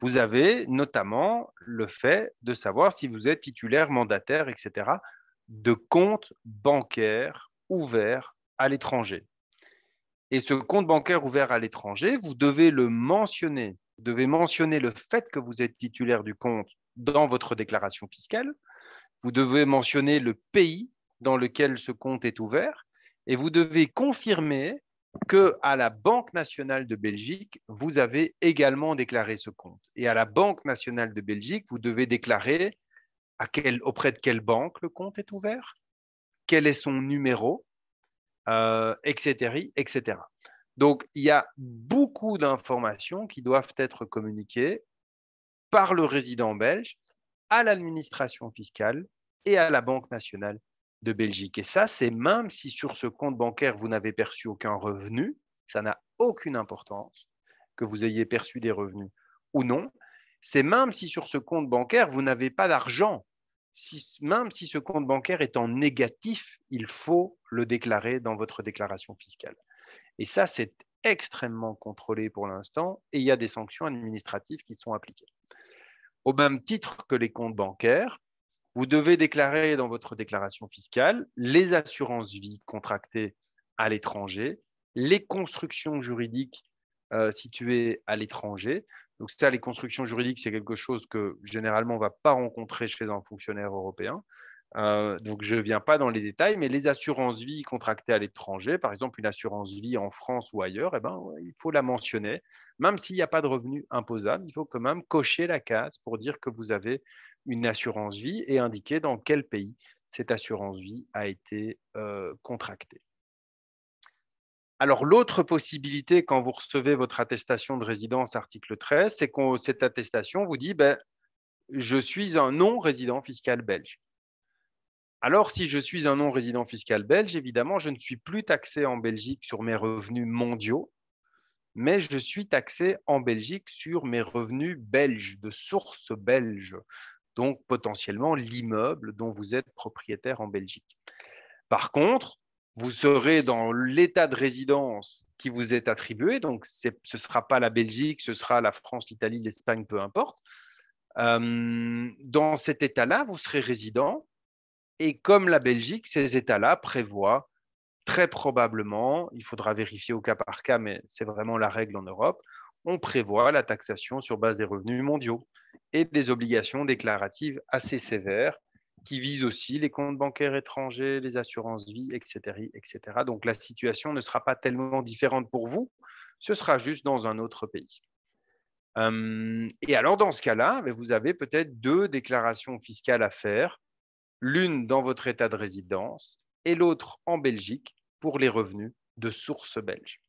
vous avez notamment le fait de savoir si vous êtes titulaire, mandataire, etc., de compte bancaire ouvert à l'étranger. Et ce compte bancaire ouvert à l'étranger, vous devez le mentionner. Vous devez mentionner le fait que vous êtes titulaire du compte dans votre déclaration fiscale. Vous devez mentionner le pays dans lequel ce compte est ouvert. Et vous devez confirmer que à la Banque nationale de Belgique, vous avez également déclaré ce compte. Et à la Banque nationale de Belgique, vous devez déclarer auprès de quelle banque le compte est ouvert, quel est son numéro, etc., euh, etc. Donc, il y a beaucoup d'informations qui doivent être communiquées par le résident belge à l'administration fiscale et à la Banque nationale de Belgique. Et ça, c'est même si sur ce compte bancaire, vous n'avez perçu aucun revenu, ça n'a aucune importance que vous ayez perçu des revenus ou non. C'est même si sur ce compte bancaire, vous n'avez pas d'argent. même si ce compte bancaire est en négatif, il faut le déclarer dans votre déclaration fiscale. Et ça, c'est extrêmement contrôlé pour l'instant et il y a des sanctions administratives qui sont appliquées. Au même titre que les comptes bancaires, vous devez déclarer dans votre déclaration fiscale les assurances-vie contractées à l'étranger, les constructions juridiques euh, situées à l'étranger. Donc ça, les constructions juridiques, c'est quelque chose que généralement on ne va pas rencontrer chez un fonctionnaire européen. Euh, donc je ne viens pas dans les détails, mais les assurances-vie contractées à l'étranger, par exemple une assurance-vie en France ou ailleurs, eh ben, il faut la mentionner. Même s'il n'y a pas de revenu imposable, il faut quand même cocher la case pour dire que vous avez une assurance vie et indiquer dans quel pays cette assurance vie a été euh, contractée. Alors l'autre possibilité quand vous recevez votre attestation de résidence article 13, c'est que cette attestation vous dit ben, je suis un non-résident fiscal belge. Alors si je suis un non-résident fiscal belge, évidemment, je ne suis plus taxé en Belgique sur mes revenus mondiaux, mais je suis taxé en Belgique sur mes revenus belges, de source belge donc potentiellement l'immeuble dont vous êtes propriétaire en Belgique. Par contre, vous serez dans l'état de résidence qui vous est attribué, donc ce ne sera pas la Belgique, ce sera la France, l'Italie, l'Espagne, peu importe. Euh, dans cet état-là, vous serez résident, et comme la Belgique, ces états-là prévoient très probablement, il faudra vérifier au cas par cas, mais c'est vraiment la règle en Europe, on prévoit la taxation sur base des revenus mondiaux et des obligations déclaratives assez sévères qui visent aussi les comptes bancaires étrangers, les assurances vie, etc., etc. Donc la situation ne sera pas tellement différente pour vous, ce sera juste dans un autre pays. Hum, et alors dans ce cas-là, ben, vous avez peut-être deux déclarations fiscales à faire, l'une dans votre état de résidence et l'autre en Belgique pour les revenus de source belge.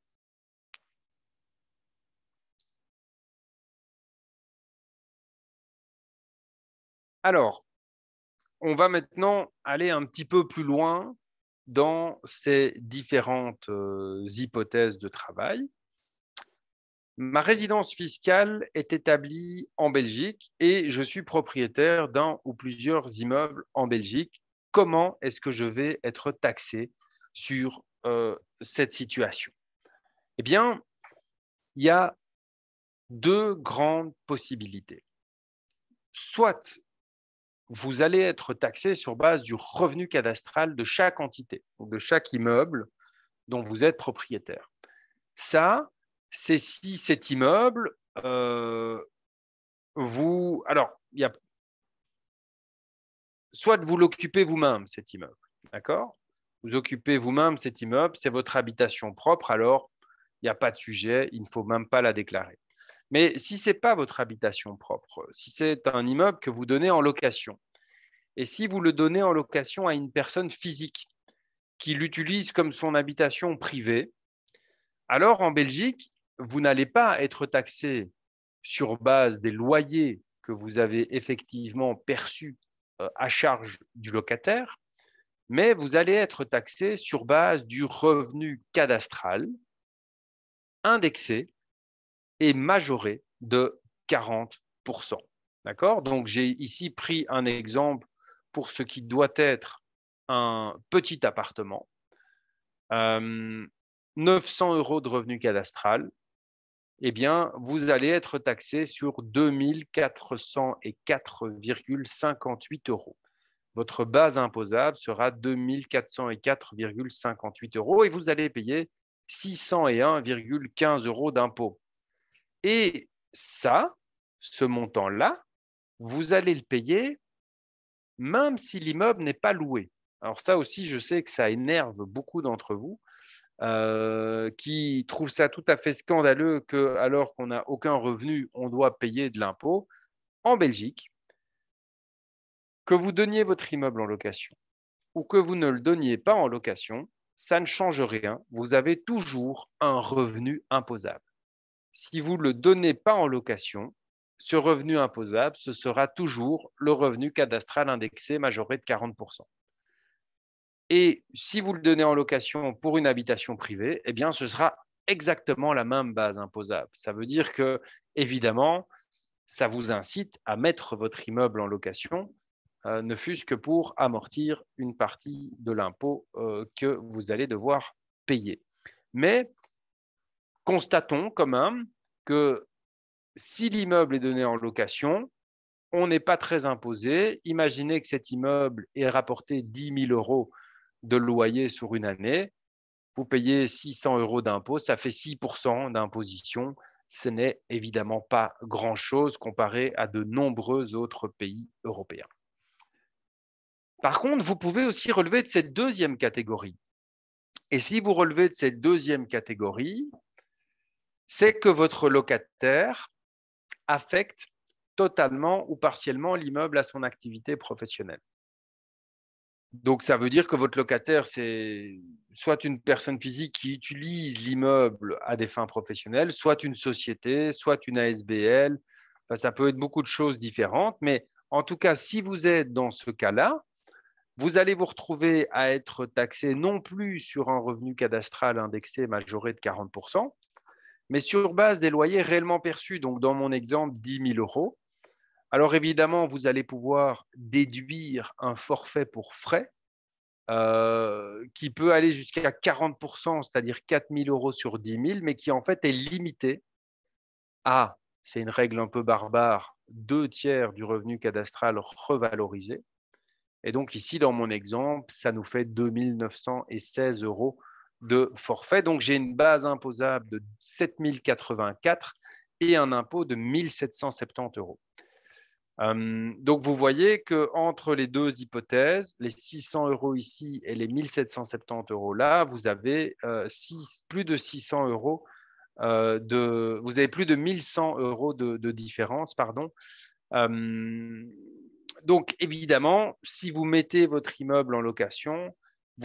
Alors, on va maintenant aller un petit peu plus loin dans ces différentes euh, hypothèses de travail. Ma résidence fiscale est établie en Belgique et je suis propriétaire d'un ou plusieurs immeubles en Belgique. Comment est-ce que je vais être taxé sur euh, cette situation Eh bien, il y a deux grandes possibilités. Soit vous allez être taxé sur base du revenu cadastral de chaque entité, de chaque immeuble dont vous êtes propriétaire. Ça, c'est si cet immeuble, euh, vous... Alors, il Soit vous l'occupez vous-même, cet immeuble, d'accord Vous occupez vous-même cet immeuble, c'est votre habitation propre, alors il n'y a pas de sujet, il ne faut même pas la déclarer. Mais si ce n'est pas votre habitation propre, si c'est un immeuble que vous donnez en location, et si vous le donnez en location à une personne physique qui l'utilise comme son habitation privée, alors en Belgique, vous n'allez pas être taxé sur base des loyers que vous avez effectivement perçus euh, à charge du locataire, mais vous allez être taxé sur base du revenu cadastral indexé est majoré de 40%. D'accord Donc, j'ai ici pris un exemple pour ce qui doit être un petit appartement. 900 euh, euros de revenu cadastral, eh bien, vous allez être taxé sur 2404,58 euros. Votre base imposable sera 2404,58 euros et vous allez payer 601,15 euros d'impôts. Et ça, ce montant-là, vous allez le payer même si l'immeuble n'est pas loué. Alors ça aussi, je sais que ça énerve beaucoup d'entre vous euh, qui trouvent ça tout à fait scandaleux que, alors qu'on n'a aucun revenu, on doit payer de l'impôt. En Belgique, que vous donniez votre immeuble en location ou que vous ne le donniez pas en location, ça ne change rien. Vous avez toujours un revenu imposable si vous ne le donnez pas en location, ce revenu imposable, ce sera toujours le revenu cadastral indexé majoré de 40%. Et si vous le donnez en location pour une habitation privée, eh bien, ce sera exactement la même base imposable. Ça veut dire que, évidemment, ça vous incite à mettre votre immeuble en location, euh, ne fût-ce que pour amortir une partie de l'impôt euh, que vous allez devoir payer. Mais constatons quand même que si l'immeuble est donné en location, on n'est pas très imposé. Imaginez que cet immeuble ait rapporté 10 000 euros de loyer sur une année. Vous payez 600 euros d'impôt, ça fait 6 d'imposition. Ce n'est évidemment pas grand-chose comparé à de nombreux autres pays européens. Par contre, vous pouvez aussi relever de cette deuxième catégorie. Et si vous relevez de cette deuxième catégorie, c'est que votre locataire affecte totalement ou partiellement l'immeuble à son activité professionnelle. Donc ça veut dire que votre locataire, c'est soit une personne physique qui utilise l'immeuble à des fins professionnelles, soit une société, soit une ASBL. ça peut être beaucoup de choses différentes, mais en tout cas, si vous êtes dans ce cas-là, vous allez vous retrouver à être taxé non plus sur un revenu cadastral indexé majoré de 40%, mais sur base des loyers réellement perçus, donc dans mon exemple 10 000 euros. Alors évidemment, vous allez pouvoir déduire un forfait pour frais euh, qui peut aller jusqu'à 40%, c'est-à-dire 4 000 euros sur 10 000, mais qui en fait est limité à, c'est une règle un peu barbare, deux tiers du revenu cadastral revalorisé. Et donc ici, dans mon exemple, ça nous fait 2 916 euros de forfait. Donc, j'ai une base imposable de 7084 et un impôt de 1770 euros. Euh, donc, vous voyez qu'entre les deux hypothèses, les 600 euros ici et les 1770 euros là, vous avez euh, plus de 600 euros euh, de, vous avez plus de 1100 euros de différence, pardon. donc, évidemment, si vous mettez votre immeuble en location,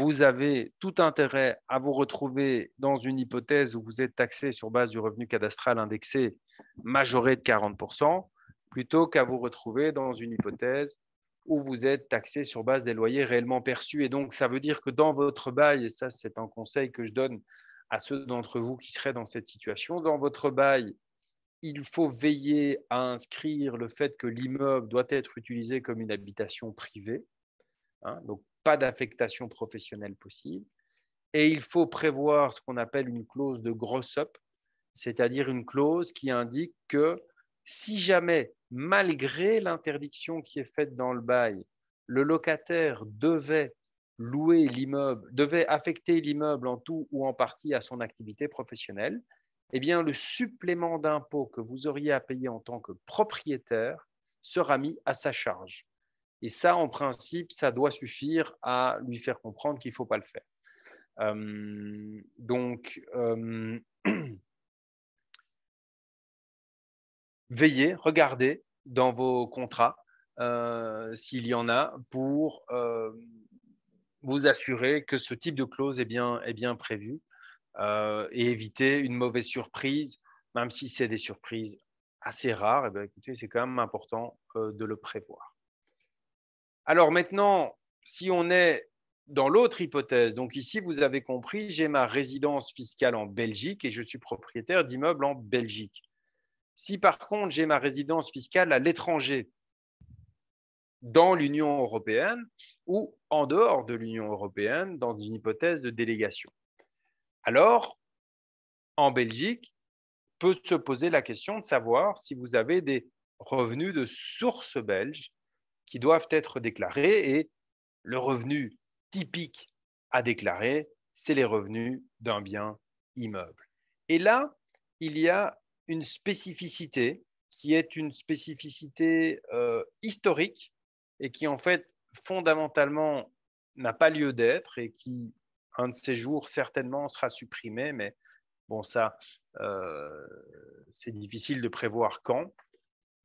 vous avez tout intérêt à vous retrouver dans une hypothèse où vous êtes taxé sur base du revenu cadastral indexé majoré de 40%, plutôt qu'à vous retrouver dans une hypothèse où vous êtes taxé sur base des loyers réellement perçus. Et donc, ça veut dire que dans votre bail, et ça c'est un conseil que je donne à ceux d'entre vous qui seraient dans cette situation, dans votre bail, il faut veiller à inscrire le fait que l'immeuble doit être utilisé comme une habitation privée. Hein. donc, pas d'affectation professionnelle possible. Et il faut prévoir ce qu'on appelle une clause de gross-up, c'est-à-dire une clause qui indique que si jamais, malgré l'interdiction qui est faite dans le bail, le locataire devait louer l'immeuble, devait affecter l'immeuble en tout ou en partie à son activité professionnelle, eh bien le supplément d'impôt que vous auriez à payer en tant que propriétaire sera mis à sa charge. Et ça, en principe, ça doit suffire à lui faire comprendre qu'il ne faut pas le faire. donc, veillez, regardez dans vos contrats euh, s'il y en a pour euh, vous assurer que ce type de clause est bien, bien prévu euh, et éviter une mauvaise surprise, même si c'est des surprises assez rares. Et eh écoutez, c'est quand même important de le prévoir. Alors maintenant, si on est dans l'autre hypothèse, donc ici, vous avez compris, j'ai ma résidence fiscale en Belgique et je suis propriétaire d'immeubles en Belgique. Si par contre, j'ai ma résidence fiscale à l'étranger, dans l'Union européenne ou en dehors de l'Union européenne, dans une hypothèse de délégation. Alors, en Belgique, peut se poser la question de savoir si vous avez des revenus de source belge qui doivent être déclarés et le revenu typique à déclarer, c'est les revenus d'un bien immeuble. Et là, il y a une spécificité qui est une spécificité euh, historique et qui en fait fondamentalement n'a pas lieu d'être et qui un de ces jours certainement sera supprimé, mais bon ça euh, c'est difficile de prévoir quand.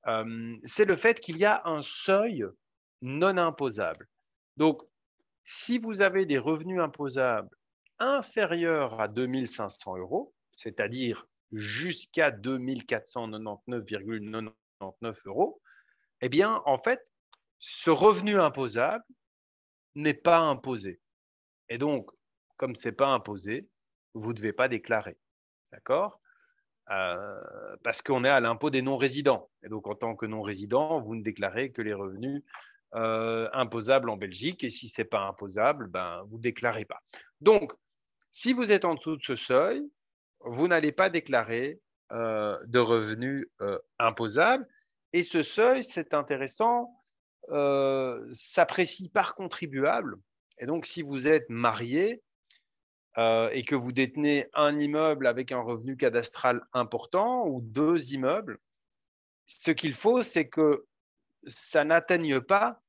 Euh, c'est le fait qu'il y a un seuil non imposable. Donc, si vous avez des revenus imposables inférieurs à 2500 euros, c'est-à-dire jusqu'à 2499,99 euros, eh bien, en fait, ce revenu imposable n'est pas imposé. Et donc, comme ce n'est pas imposé, vous ne devez pas déclarer. D'accord euh, parce qu'on est à l'impôt des non-résidents. Et donc, en tant que non-résident, vous ne déclarez que les revenus euh, imposables en Belgique. Et si ce n'est pas imposable, ben, vous ne déclarez pas. Donc, si vous êtes en dessous de ce seuil, vous n'allez pas déclarer euh, de revenus imposables. Et ce seuil, c'est intéressant, s'apprécie par contribuable. Et donc, si vous êtes marié, euh, et que vous détenez un immeuble avec un revenu cadastral important ou deux immeubles, ce qu'il faut, c'est que ça n'atteigne pas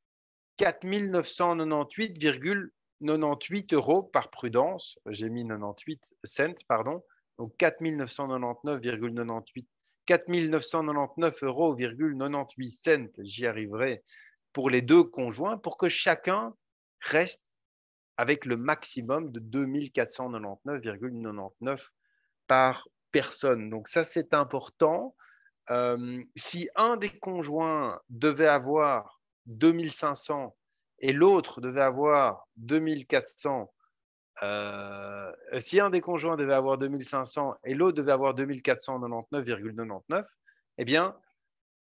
4 998,98 euros par prudence. J'ai mis 98 cents, pardon. Donc 4 999,98 euros, cents, j'y arriverai, pour les deux conjoints, pour que chacun reste avec le maximum de 2499,99 par personne. Donc ça, c'est important. Euh, si un des conjoints devait avoir 2500 et l'autre devait avoir 2400, euh, si un des conjoints devait avoir 2500 et l'autre devait avoir 2499,99, eh bien,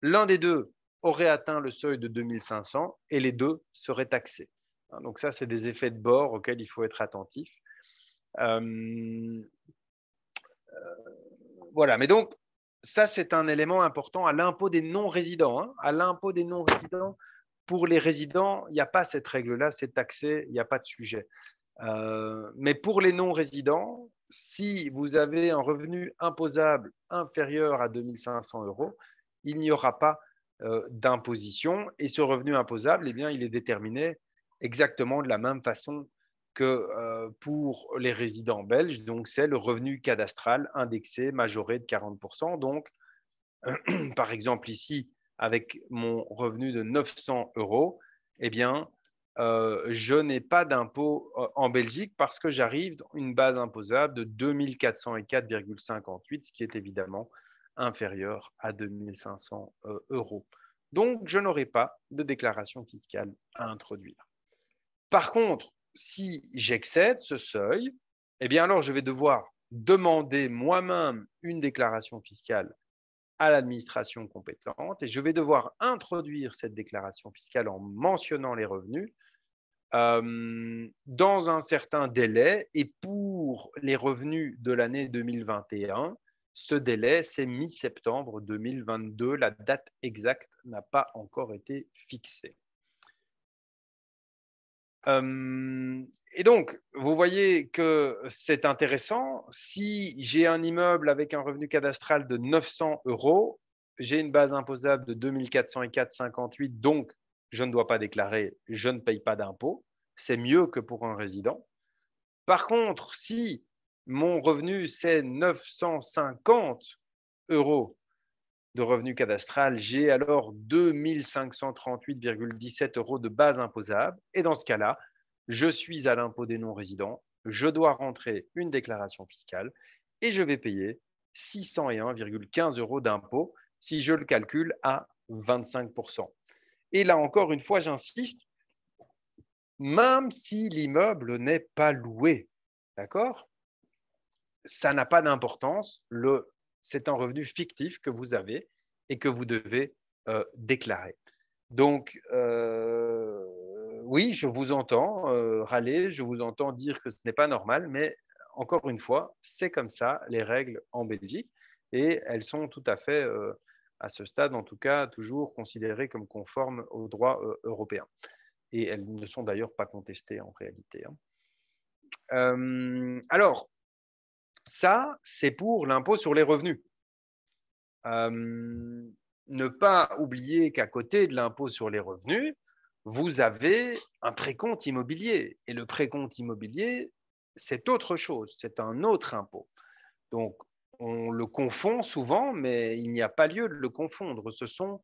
l'un des deux aurait atteint le seuil de 2500 et les deux seraient taxés. Hein, donc ça, c'est des effets de bord auxquels il faut être attentif. Euh, voilà, mais donc ça, c'est un élément important à l'impôt des non-résidents. Hein. À l'impôt des non-résidents, pour les résidents, il n'y a pas cette règle-là, c'est taxé, il n'y a pas de sujet. Euh, mais pour les non-résidents, si vous avez un revenu imposable inférieur à 2500 euros, il n'y aura pas euh, d'imposition et ce revenu imposable, eh bien, il est déterminé exactement de la même façon que euh, pour les résidents belges. Donc, c'est le revenu cadastral indexé majoré de 40%. Donc, par exemple, ici, avec mon revenu de 900 euros, eh bien, euh, je n'ai pas d'impôt euh, en Belgique parce que j'arrive dans une base imposable de 2404,58, ce qui est évidemment inférieur à 2500 euros. Donc, je n'aurai pas de déclaration fiscale à introduire. Par contre, si j'excède ce seuil, eh bien alors je vais devoir demander moi-même une déclaration fiscale à l'administration compétente et je vais devoir introduire cette déclaration fiscale en mentionnant les revenus euh, dans un certain délai et pour les revenus de l'année 2021, ce délai, c'est mi-septembre 2022. La date exacte n'a pas encore été fixée. Euh, et donc, vous voyez que c'est intéressant. Si j'ai un immeuble avec un revenu cadastral de 900 euros, j'ai une base imposable de 2404,58, donc je ne dois pas déclarer, je ne paye pas d'impôt. C'est mieux que pour un résident. Par contre, si mon revenu c'est 950 euros, de revenu cadastral, j'ai alors 2538,17 euros de base imposable. Et dans ce cas-là, je suis à l'impôt des non-résidents, je dois rentrer une déclaration fiscale et je vais payer 601,15 euros d'impôt si je le calcule à 25%. Et là encore une fois, j'insiste, même si l'immeuble n'est pas loué, d'accord Ça n'a pas d'importance. Le c'est un revenu fictif que vous avez et que vous devez euh, déclarer. Donc, euh, oui, je vous entends euh, râler, je vous entends dire que ce n'est pas normal, mais encore une fois, c'est comme ça les règles en Belgique et elles sont tout à fait, à ce stade en tout cas, toujours considérées comme conformes au droit européens. Et elles ne sont d'ailleurs pas contestées en réalité. Hein. alors, ça, c'est pour l'impôt sur les revenus. ne pas oublier qu'à côté de l'impôt sur les revenus, vous avez un précompte immobilier. Et le précompte immobilier, c'est autre chose, c'est un autre impôt. Donc, on le confond souvent, mais il n'y a pas lieu de le confondre. Ce sont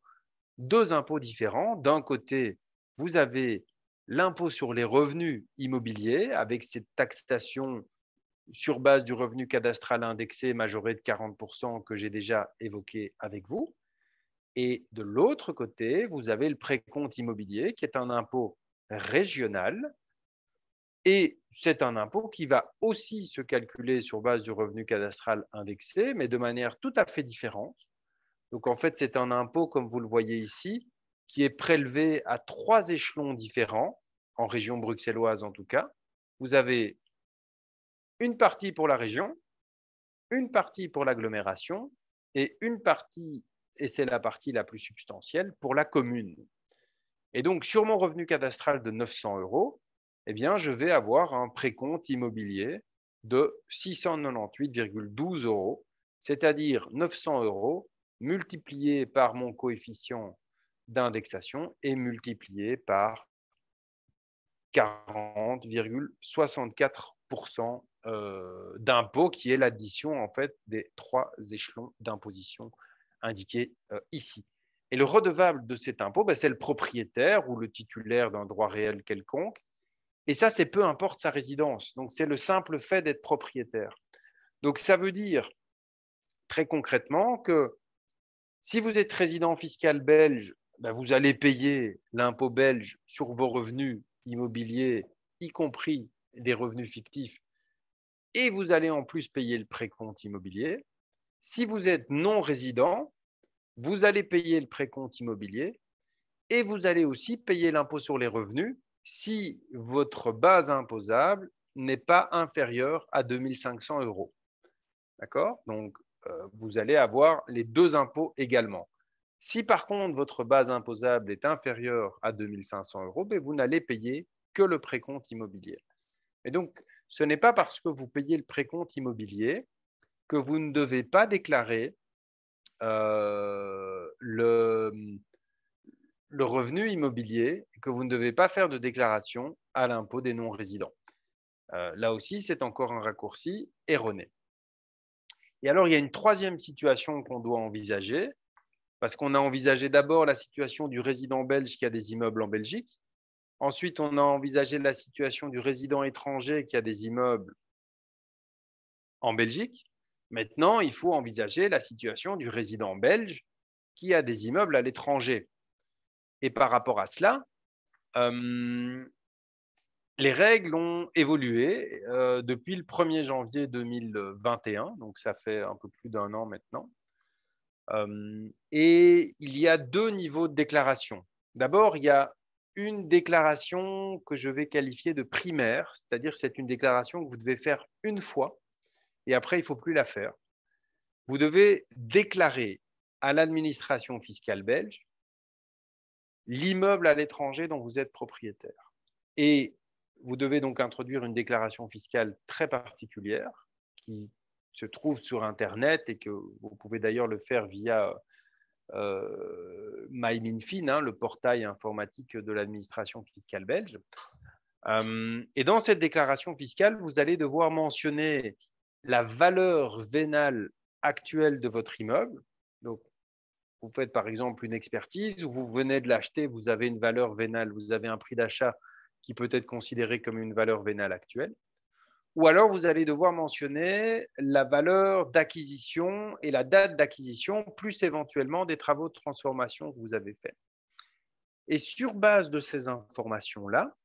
deux impôts différents. D'un côté, vous avez l'impôt sur les revenus immobiliers avec cette taxation sur base du revenu cadastral indexé majoré de 40% que j'ai déjà évoqué avec vous. Et de l'autre côté, vous avez le précompte immobilier qui est un impôt régional. Et c'est un impôt qui va aussi se calculer sur base du revenu cadastral indexé, mais de manière tout à fait différente. Donc en fait, c'est un impôt, comme vous le voyez ici, qui est prélevé à trois échelons différents, en région bruxelloise en tout cas. Vous avez une partie pour la région, une partie pour l'agglomération et une partie, et c'est la partie la plus substantielle, pour la commune. Et donc, sur mon revenu cadastral de 900 euros, eh bien, je vais avoir un précompte immobilier de 698,12 euros, c'est-à-dire 900 euros multiplié par mon coefficient d'indexation et multiplié par 40,64% d'impôts euh, d'impôt qui est l'addition en fait des trois échelons d'imposition indiqués euh, ici. Et le redevable de cet impôt, bah, c'est le propriétaire ou le titulaire d'un droit réel quelconque. Et ça, c'est peu importe sa résidence. Donc, c'est le simple fait d'être propriétaire. Donc, ça veut dire très concrètement que si vous êtes résident fiscal belge, bah, vous allez payer l'impôt belge sur vos revenus immobiliers, y compris des revenus fictifs et vous allez en plus payer le précompte immobilier. Si vous êtes non résident, vous allez payer le précompte immobilier et vous allez aussi payer l'impôt sur les revenus si votre base imposable n'est pas inférieure à 2500 euros. D'accord Donc, euh, vous allez avoir les deux impôts également. Si par contre votre base imposable est inférieure à 2500 euros, ben, vous n'allez payer que le précompte immobilier. Et donc, ce n'est pas parce que vous payez le précompte immobilier que vous ne devez pas déclarer euh, le, revenu immobilier, que vous ne devez pas faire de déclaration à l'impôt des non-résidents. Euh, là aussi, c'est encore un raccourci erroné. Et alors, il y a une troisième situation qu'on doit envisager, parce qu'on a envisagé d'abord la situation du résident belge qui a des immeubles en Belgique, Ensuite, on a envisagé la situation du résident étranger qui a des immeubles en Belgique. Maintenant, il faut envisager la situation du résident belge qui a des immeubles à l'étranger. Et par rapport à cela, euh, les règles ont évolué euh, depuis le 1er janvier 2021, donc ça fait un peu plus d'un an maintenant. Euh, et il y a deux niveaux de déclaration. D'abord, il y a une déclaration que je vais qualifier de primaire, c'est-à-dire c'est une déclaration que vous devez faire une fois et après il ne faut plus la faire. Vous devez déclarer à l'administration fiscale belge l'immeuble à l'étranger dont vous êtes propriétaire. Et vous devez donc introduire une déclaration fiscale très particulière qui se trouve sur Internet et que vous pouvez d'ailleurs le faire via euh, MyMinFin, hein, le portail informatique de l'administration fiscale belge. Euh, et dans cette déclaration fiscale, vous allez devoir mentionner la valeur vénale actuelle de votre immeuble. Donc, vous faites par exemple une expertise ou vous venez de l'acheter, vous avez une valeur vénale, vous avez un prix d'achat qui peut être considéré comme une valeur vénale actuelle ou alors vous allez devoir mentionner la valeur d'acquisition et la date d'acquisition, plus éventuellement des travaux de transformation que vous avez faits. Et sur base de ces informations-là,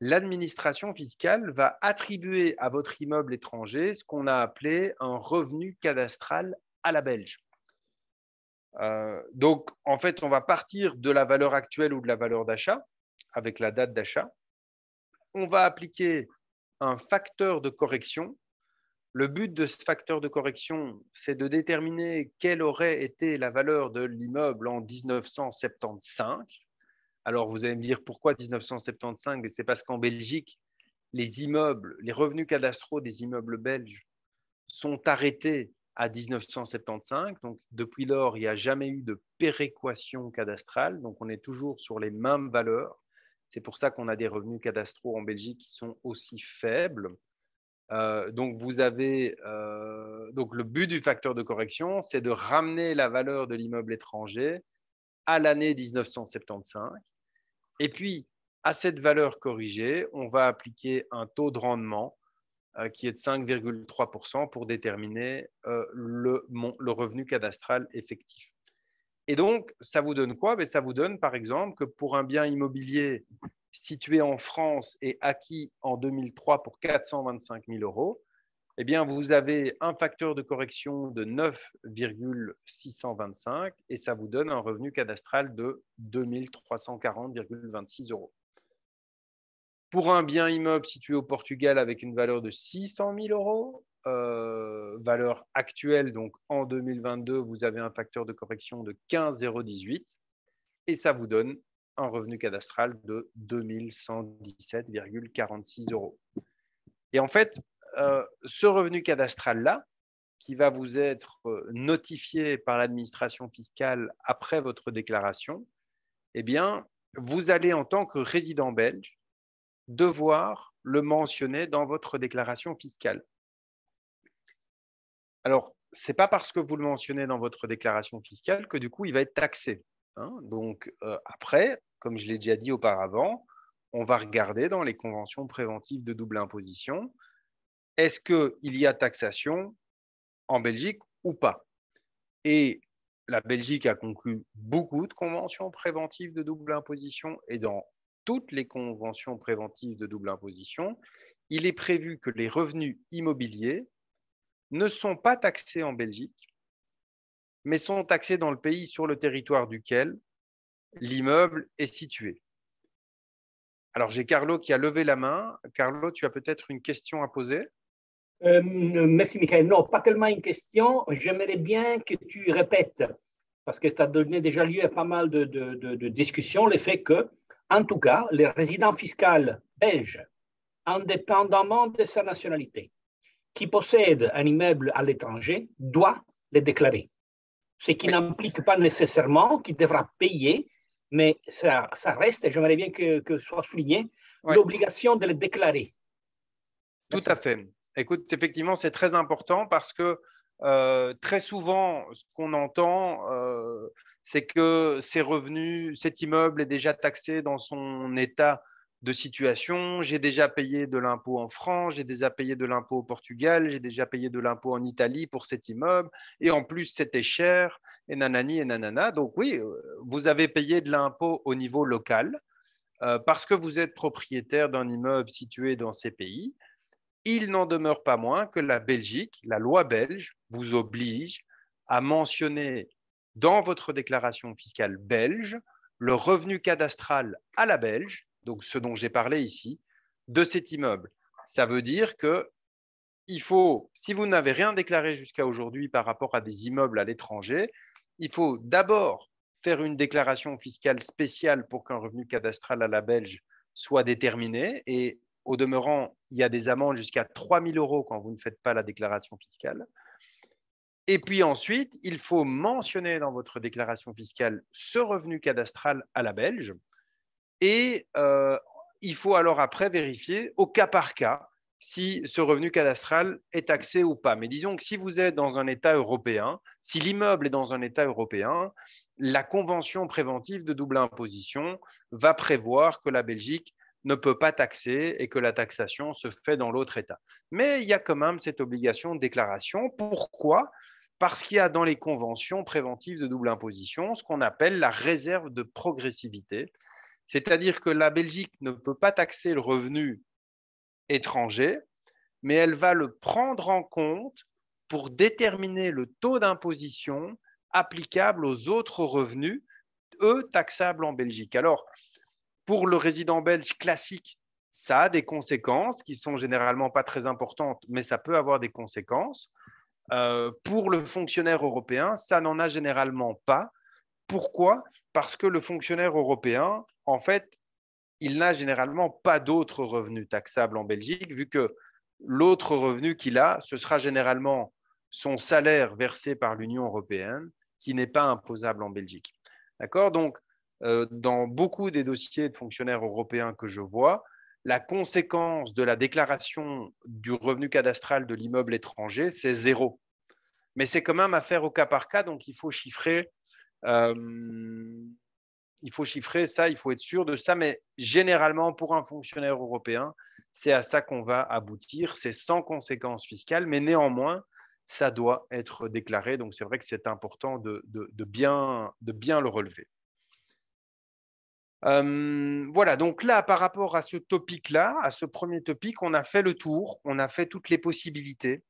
l'administration fiscale va attribuer à votre immeuble étranger ce qu'on a appelé un revenu cadastral à la Belge. Euh, donc, en fait, on va partir de la valeur actuelle ou de la valeur d'achat, avec la date d'achat. On va appliquer un facteur de correction. Le but de ce facteur de correction, c'est de déterminer quelle aurait été la valeur de l'immeuble en 1975. Alors vous allez me dire pourquoi 1975 C'est parce qu'en Belgique, les immeubles, les revenus cadastraux des immeubles belges sont arrêtés à 1975. Donc, depuis lors, il n'y a jamais eu de péréquation cadastrale. Donc, on est toujours sur les mêmes valeurs. C'est pour ça qu'on a des revenus cadastraux en Belgique qui sont aussi faibles. Euh, donc, vous avez, euh, donc, le but du facteur de correction, c'est de ramener la valeur de l'immeuble étranger à l'année 1975. Et puis, à cette valeur corrigée, on va appliquer un taux de rendement euh, qui est de 5,3% pour déterminer le, le revenu cadastral effectif. Et donc, ça vous donne quoi ben, Ça vous donne, par exemple, que pour un bien immobilier situé en France et acquis en 2003 pour 425 000 euros, eh bien, vous avez un facteur de correction de 9,625 et ça vous donne un revenu cadastral de 2340,26 euros. Pour un bien immeuble situé au Portugal avec une valeur de 600 000 euros, euh, valeur actuelle, donc en 2022, vous avez un facteur de correction de 15,018 et ça vous donne un revenu cadastral de 2117,46 euros. Et en fait, euh, ce revenu cadastral-là, qui va vous être euh, notifié par l'administration fiscale après votre déclaration, eh bien, vous allez en tant que résident belge devoir le mentionner dans votre déclaration fiscale. Alors, ce n'est pas parce que vous le mentionnez dans votre déclaration fiscale que du coup, il va être taxé. Hein. Donc, euh, après, comme je l'ai déjà dit auparavant, on va regarder dans les conventions préventives de double imposition, est-ce qu'il y a taxation en Belgique ou pas Et la Belgique a conclu beaucoup de conventions préventives de double imposition et dans toutes les conventions préventives de double imposition, il est prévu que les revenus immobiliers ne sont pas taxés en Belgique, mais sont taxés dans le pays sur le territoire duquel l'immeuble est situé. Alors j'ai Carlo qui a levé la main. Carlo, tu as peut-être une question à poser euh, Merci Michael. Non, pas tellement une question. J'aimerais bien que tu répètes, parce que ça a donné déjà lieu à pas mal de, discussions, le fait que, en tout cas, les résidents fiscaux belges, indépendamment de sa nationalité, qui possède un immeuble à l'étranger doit le déclarer. Ce qui n'implique pas nécessairement qu'il devra payer, mais ça, reste, et j'aimerais bien que, ce soit souligné, l'obligation de le déclarer. Tout à fait. Écoute, effectivement, c'est très important parce que euh, très souvent, ce qu'on entend, euh, c'est que ces revenus, cet immeuble est déjà taxé dans son état de situation. J'ai déjà payé de l'impôt en France, j'ai déjà payé de l'impôt au Portugal, j'ai déjà payé de l'impôt en Italie pour cet immeuble, et en plus c'était cher, et nanani et nanana. Donc oui, euh, vous avez payé de l'impôt au niveau local euh, parce que vous êtes propriétaire d'un immeuble situé dans ces pays. Il n'en demeure pas moins que la Belgique, la loi belge, vous oblige à mentionner dans votre déclaration fiscale belge le revenu cadastral à la belge donc ce dont j'ai parlé ici, de cet immeuble. Ça veut dire que faut, si vous n'avez rien déclaré jusqu'à aujourd'hui par rapport à des immeubles à l'étranger, il faut d'abord faire une déclaration fiscale spéciale pour qu'un revenu cadastral à la Belge soit déterminé. Et au demeurant, il y a des amendes jusqu'à 3 000 euros quand vous ne faites pas la déclaration fiscale. Et puis ensuite, il faut mentionner dans votre déclaration fiscale ce revenu cadastral à la Belge et euh, il faut alors après vérifier au cas par cas si ce revenu cadastral est taxé ou pas. Mais disons que si vous êtes dans un État européen, si l'immeuble est dans un État européen, la convention préventive de double imposition va prévoir que la Belgique ne peut pas taxer et que la taxation se fait dans l'autre État. Mais il y a quand même cette obligation de déclaration. Pourquoi Parce qu'il y a dans les conventions préventives de double imposition ce qu'on appelle la réserve de progressivité, c'est-à-dire que la Belgique ne peut pas taxer le revenu étranger, mais elle va le prendre en compte pour déterminer le taux d'imposition applicable aux autres revenus, eux taxables en Belgique. Alors, pour le résident belge classique, ça a des conséquences qui sont généralement pas très importantes, mais ça peut avoir des conséquences. Euh, pour le fonctionnaire européen, ça n'en a généralement pas, pourquoi Parce que le fonctionnaire européen, en fait, il n'a généralement pas d'autres revenus taxables en Belgique, vu que l'autre revenu qu'il a, ce sera généralement son salaire versé par l'Union européenne, qui n'est pas imposable en Belgique. D'accord Donc, euh, dans beaucoup des dossiers de fonctionnaires européens que je vois, la conséquence de la déclaration du revenu cadastral de l'immeuble étranger, c'est zéro. Mais c'est quand même affaire au cas par cas, donc il faut chiffrer euh, il faut chiffrer ça, il faut être sûr de ça, mais généralement, pour un fonctionnaire européen, c'est à ça qu'on va aboutir. C'est sans conséquences fiscales, mais néanmoins, ça doit être déclaré. Donc, c'est vrai que c'est important de, bien, le relever. Euh, voilà, donc là, par rapport à ce topic-là, à ce premier topic, on a fait le tour, on a fait toutes les possibilités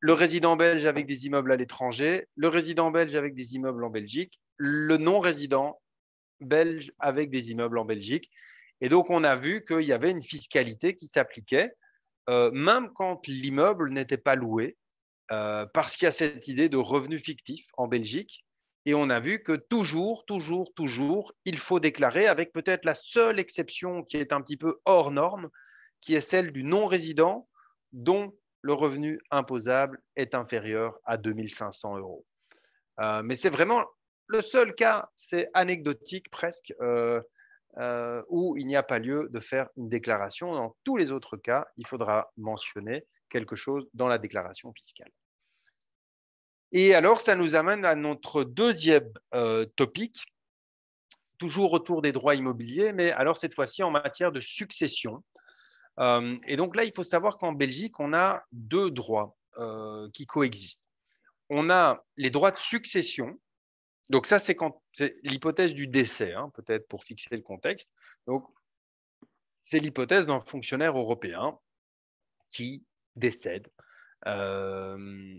le résident belge avec des immeubles à l'étranger, le résident belge avec des immeubles en Belgique, le non-résident belge avec des immeubles en Belgique. Et donc, on a vu qu'il y avait une fiscalité qui s'appliquait, euh, même quand l'immeuble n'était pas loué, euh, parce qu'il y a cette idée de revenu fictif en Belgique. Et on a vu que toujours, toujours, toujours, il faut déclarer, avec peut-être la seule exception qui est un petit peu hors norme, qui est celle du non-résident dont le revenu imposable est inférieur à 2500 euros. Euh, mais c'est vraiment le seul cas, c'est anecdotique presque, euh, euh, où il n'y a pas lieu de faire une déclaration. Dans tous les autres cas, il faudra mentionner quelque chose dans la déclaration fiscale. Et alors, ça nous amène à notre deuxième topic, toujours autour des droits immobiliers, mais alors cette fois-ci en matière de succession. Euh, et donc là, il faut savoir qu'en Belgique, on a deux droits euh, qui coexistent. On a les droits de succession. Donc ça, c'est l'hypothèse du décès, hein, peut-être pour fixer le contexte. Donc c'est l'hypothèse d'un fonctionnaire européen qui décède. Euh,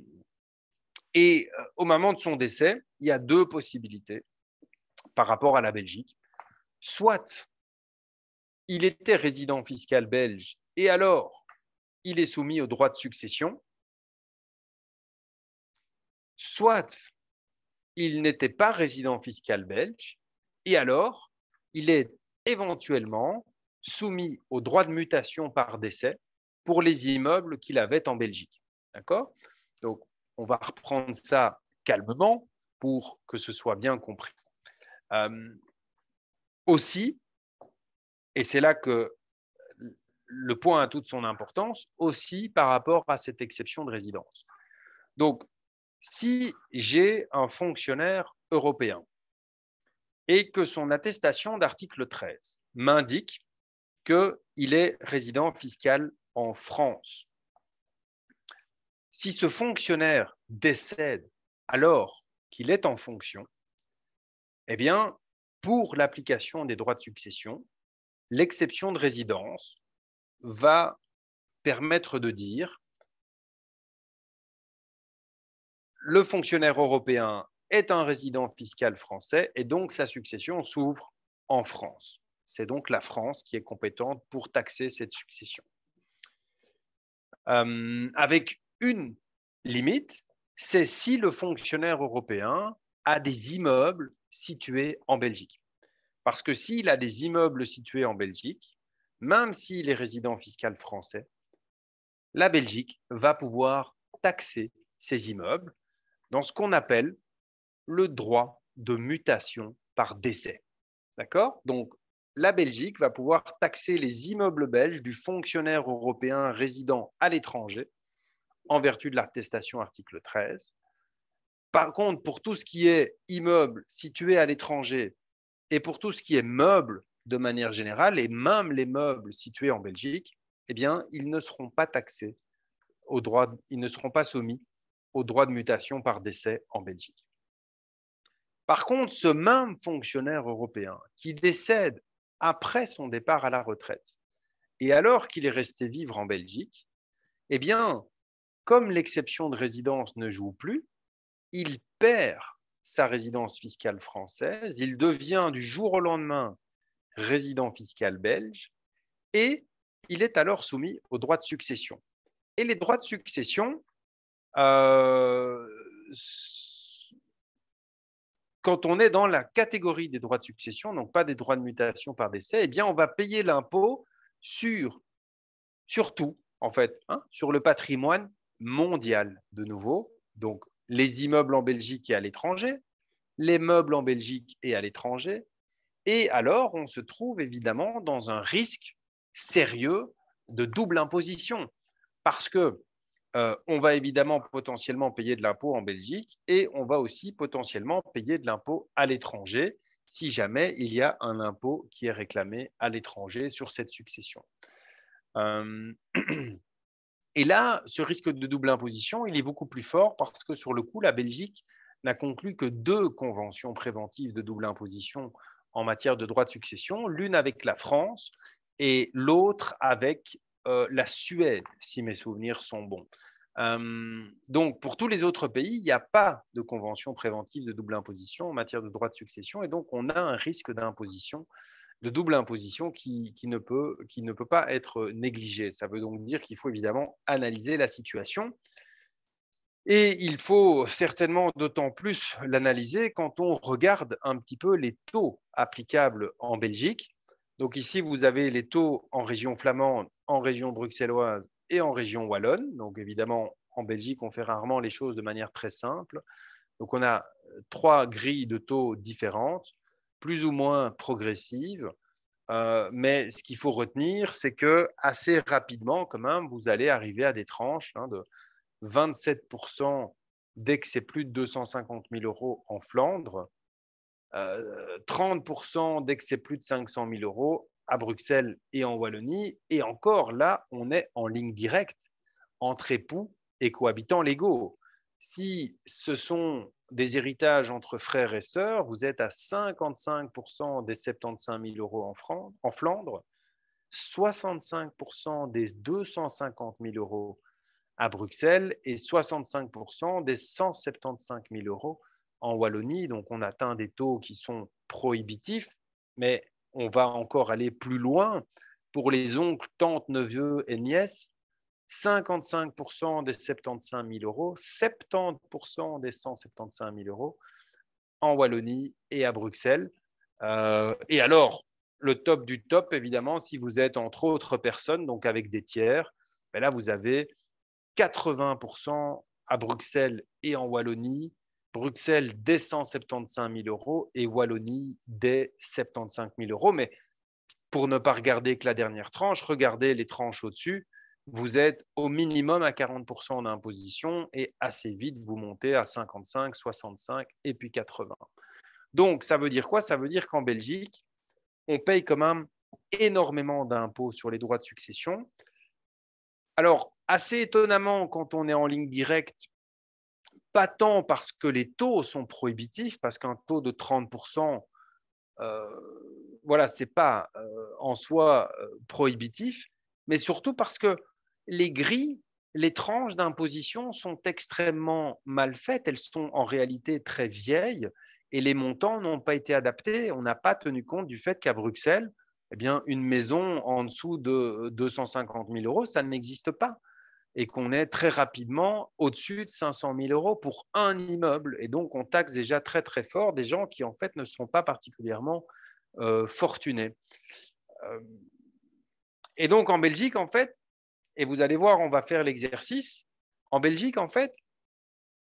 et au moment de son décès, il y a deux possibilités par rapport à la Belgique. Soit il était résident fiscal belge et alors il est soumis au droit de succession, soit il n'était pas résident fiscal belge et alors il est éventuellement soumis au droit de mutation par décès pour les immeubles qu'il avait en Belgique. D'accord Donc, on va reprendre ça calmement pour que ce soit bien compris. Euh, aussi, et c'est là que le point a toute son importance aussi par rapport à cette exception de résidence. Donc, si j'ai un fonctionnaire européen et que son attestation d'article 13 m'indique qu'il est résident fiscal en France, si ce fonctionnaire décède alors qu'il est en fonction, eh bien, pour l'application des droits de succession, L'exception de résidence va permettre de dire le fonctionnaire européen est un résident fiscal français et donc sa succession s'ouvre en France. C'est donc la France qui est compétente pour taxer cette succession. Euh, avec une limite, c'est si le fonctionnaire européen a des immeubles situés en Belgique. Parce que s'il a des immeubles situés en Belgique, même s'il est résident fiscal français, la Belgique va pouvoir taxer ces immeubles dans ce qu'on appelle le droit de mutation par décès. D'accord Donc, la Belgique va pouvoir taxer les immeubles belges du fonctionnaire européen résident à l'étranger en vertu de l'attestation article 13. Par contre, pour tout ce qui est immeuble situé à l'étranger et pour tout ce qui est meubles, de manière générale, et même les meubles situés en Belgique, eh bien, ils ne seront pas taxés ils ne seront pas soumis au droit de mutation par décès en Belgique. Par contre, ce même fonctionnaire européen qui décède après son départ à la retraite, et alors qu'il est resté vivre en Belgique, eh bien, comme l'exception de résidence ne joue plus, il perd sa résidence fiscale française, il devient du jour au lendemain résident fiscal belge et il est alors soumis aux droits de succession. Et les droits de succession, euh, quand on est dans la catégorie des droits de succession, donc pas des droits de mutation par décès, eh bien on va payer l'impôt sur, sur tout, en fait, hein, sur le patrimoine mondial, de nouveau, donc les immeubles en Belgique et à l'étranger, les meubles en Belgique et à l'étranger. Et alors, on se trouve évidemment dans un risque sérieux de double imposition, parce que euh, on va évidemment potentiellement payer de l'impôt en Belgique et on va aussi potentiellement payer de l'impôt à l'étranger si jamais il y a un impôt qui est réclamé à l'étranger sur cette succession. Euh, Et là, ce risque de double imposition, il est beaucoup plus fort parce que sur le coup, la Belgique n'a conclu que deux conventions préventives de double imposition en matière de droit de succession, l'une avec la France et l'autre avec euh, la Suède, si mes souvenirs sont bons. Euh, donc, pour tous les autres pays, il n'y a pas de convention préventive de double imposition en matière de droit de succession, et donc on a un risque d'imposition de double imposition qui, ne peut, qui ne peut pas être euh, négligée. Ça veut donc dire qu'il faut évidemment analyser la situation. Et il faut certainement d'autant plus l'analyser quand on regarde un petit peu les taux applicables en Belgique. Donc ici, vous avez les taux en région flamande, en région bruxelloise et en région wallonne. Donc évidemment, en Belgique, on fait rarement les choses de manière très simple. Donc on a euh, trois grilles de taux différentes plus ou moins progressive. Euh, mais ce qu'il faut retenir, c'est que assez rapidement, quand même, vous allez arriver à des tranches hein, de 27% dès que c'est plus de 250 000 euros en Flandre, 30% euh, dès que c'est plus de 500 000 euros à Bruxelles et en Wallonie. Et encore là, on est en ligne directe entre époux et cohabitants légaux. Si ce sont des héritages entre frères et sœurs, vous êtes à 55% des 75 000 euros en, France, en Flandre, 65% des 250 000 euros à Bruxelles et 65% des 175 000 euros en Wallonie. Donc on atteint des taux qui sont prohibitifs, mais on va encore aller plus loin pour les oncles, tantes, neveux et nièces 55% des 75 000 euros, 70% des 175 000 euros en Wallonie et à Bruxelles. Euh, et alors, le top du top, évidemment, si vous êtes entre autres personnes, donc avec des tiers, ben là, vous avez 80% à Bruxelles et en Wallonie. Bruxelles des 175 000 euros et Wallonie des 75 000 euros. Mais pour ne pas regarder que la dernière tranche, regardez les tranches au-dessus vous êtes au minimum à 40% d'imposition et assez vite, vous montez à 55, 65 et puis 80. Donc, ça veut dire quoi Ça veut dire qu'en Belgique, on paye quand même énormément d'impôts sur les droits de succession. Alors, assez étonnamment, quand on est en ligne directe, pas tant parce que les taux sont prohibitifs, parce qu'un taux de 30%, euh, voilà, ce n'est pas euh, en soi euh, prohibitif, mais surtout parce que les grilles, les tranches d'imposition sont extrêmement mal faites. Elles sont en réalité très vieilles et les montants n'ont pas été adaptés. On n'a pas tenu compte du fait qu'à Bruxelles, eh bien, une maison en dessous de 250 000 euros, ça n'existe pas. Et qu'on est très rapidement au-dessus de 500 000 euros pour un immeuble. Et donc, on taxe déjà très, très fort des gens qui, en fait, ne sont pas particulièrement euh, fortunés. Euh, et donc, en Belgique, en fait, et vous allez voir, on va faire l'exercice. En Belgique, en fait,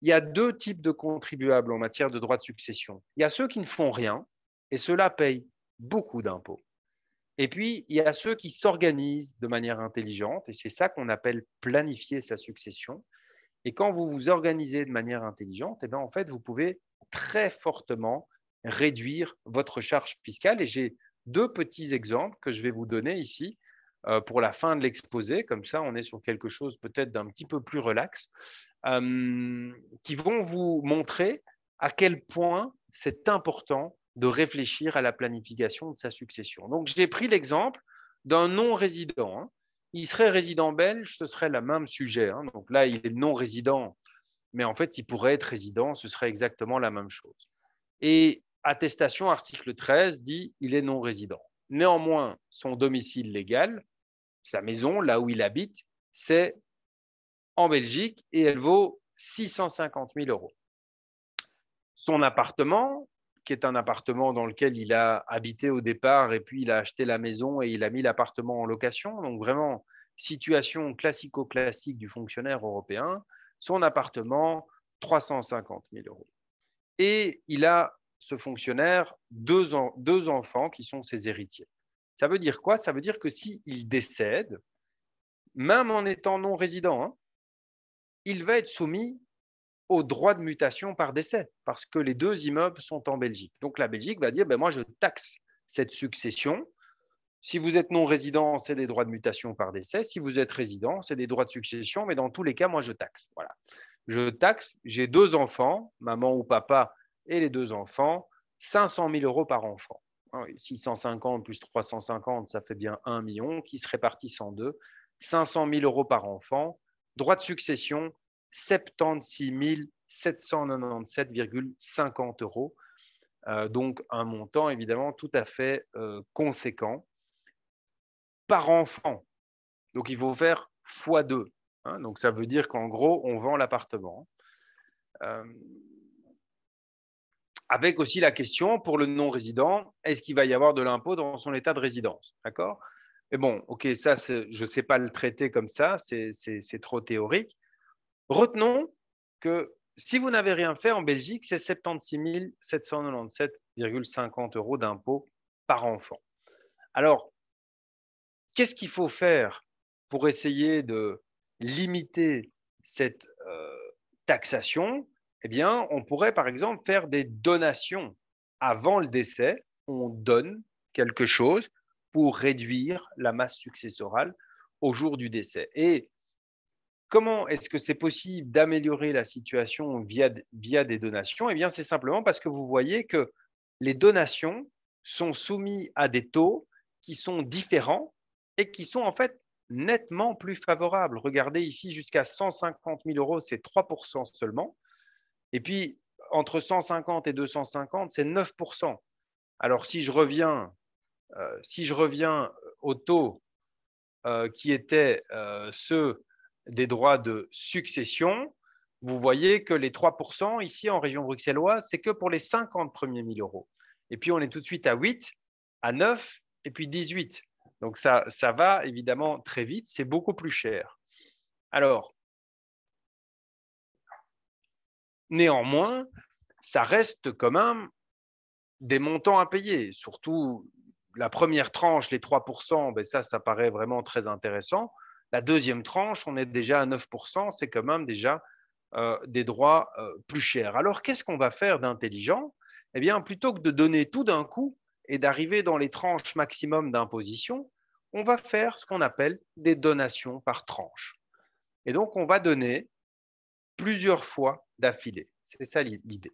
il y a deux types de contribuables en matière de droit de succession. Il y a ceux qui ne font rien, et ceux-là payent beaucoup d'impôts. Et puis, il y a ceux qui s'organisent de manière intelligente, et c'est ça qu'on appelle planifier sa succession. Et quand vous vous organisez de manière intelligente, eh bien, en fait, vous pouvez très fortement réduire votre charge fiscale. Et j'ai deux petits exemples que je vais vous donner ici euh, pour la fin de l'exposé. Comme ça, on est sur quelque chose peut-être d'un petit peu plus relax, euh, qui vont vous montrer à quel point c'est important de réfléchir à la planification de sa succession. Donc, j'ai pris l'exemple d'un non-résident. Hein. Il serait résident belge, ce serait le même sujet. Hein. Donc là, il est non-résident, mais en fait, il pourrait être résident, ce serait exactement la même chose. Et attestation, article 13, dit il est non-résident. Néanmoins, son domicile légal sa maison, là où il habite, c'est en Belgique et elle vaut 650 000 euros. Son appartement, qui est un appartement dans lequel il a habité au départ et puis il a acheté la maison et il a mis l'appartement en location, donc vraiment situation classico-classique du fonctionnaire européen, son appartement 350 000 euros. Et il a, ce fonctionnaire, deux, deux enfants qui sont ses héritiers. Ça veut dire quoi Ça veut dire que s'il décède, même en étant non résident, hein, il va être soumis au droits de mutation par décès, parce que les deux immeubles sont en Belgique. Donc la Belgique va dire, ben, moi je taxe cette succession. Si vous êtes non résident, c'est des droits de mutation par décès. Si vous êtes résident, c'est des droits de succession, mais dans tous les cas, moi je taxe. Voilà. Je taxe, j'ai deux enfants, maman ou papa, et les deux enfants, 500 000 euros par enfant. 650 plus 350, ça fait bien 1 million, qui se répartissent en deux. 500 000 euros par enfant. Droit de succession, 76 797,50 euros. Euh, donc un montant évidemment tout à fait euh, conséquent par enfant. Donc il faut faire fois 2 hein. donc ça veut dire qu'en gros, on vend l'appartement. Euh, avec aussi la question pour le non-résident, est-ce qu'il va y avoir de l'impôt dans son état de résidence D'accord Mais bon, ok, ça, je ne sais pas le traiter comme ça, c'est trop théorique. Retenons que si vous n'avez rien fait en Belgique, c'est 76 797,50 euros d'impôt par enfant. Alors, qu'est-ce qu'il faut faire pour essayer de limiter cette euh, taxation eh bien, on pourrait par exemple faire des donations. Avant le décès, on donne quelque chose pour réduire la masse successorale au jour du décès. Et comment est-ce que c'est possible d'améliorer la situation via, via des donations Eh bien, c'est simplement parce que vous voyez que les donations sont soumises à des taux qui sont différents et qui sont en fait nettement plus favorables. Regardez ici, jusqu'à 150 000 euros, c'est 3 seulement. Et puis, entre 150 et 250, c'est 9%. Alors, si je reviens, euh, si je reviens au taux euh, qui était euh, ceux des droits de succession, vous voyez que les 3% ici en région bruxelloise, c'est que pour les 50 premiers 1000 euros. Et puis, on est tout de suite à 8, à 9 et puis 18. Donc, ça, ça va évidemment très vite, c'est beaucoup plus cher. Alors, Néanmoins, ça reste quand même des montants à payer, surtout la première tranche, les 3%, ben ça, ça paraît vraiment très intéressant. La deuxième tranche, on est déjà à 9%, c'est quand même déjà euh, des droits euh, plus chers. Alors, qu'est-ce qu'on va faire d'intelligent Eh bien, plutôt que de donner tout d'un coup et d'arriver dans les tranches maximum d'imposition, on va faire ce qu'on appelle des donations par tranche. Et donc, on va donner plusieurs fois d'affilée. C'est ça l'idée.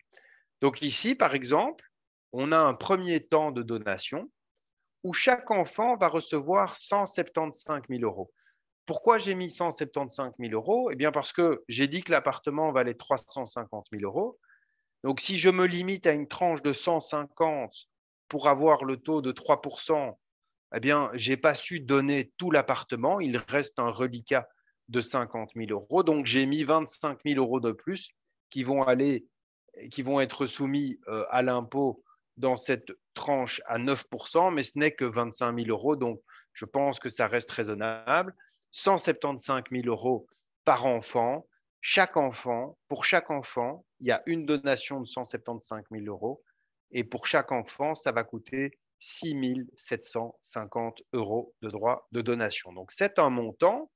Donc ici, par exemple, on a un premier temps de donation où chaque enfant va recevoir 175 000 euros. Pourquoi j'ai mis 175 000 euros Eh bien parce que j'ai dit que l'appartement valait 350 000 euros. Donc si je me limite à une tranche de 150 pour avoir le taux de 3 eh bien, je n'ai pas su donner tout l'appartement, il reste un reliquat de 50 000 euros. Donc, j'ai mis 25 000 euros de plus qui vont, aller, qui vont être soumis euh, à l'impôt dans cette tranche à 9 mais ce n'est que 25 000 euros. Donc, je pense que ça reste raisonnable. 175 000 euros par enfant. Chaque enfant, pour chaque enfant, il y a une donation de 175 000 euros. Et pour chaque enfant, ça va coûter 6 750 euros de droits de donation. Donc, c'est un montant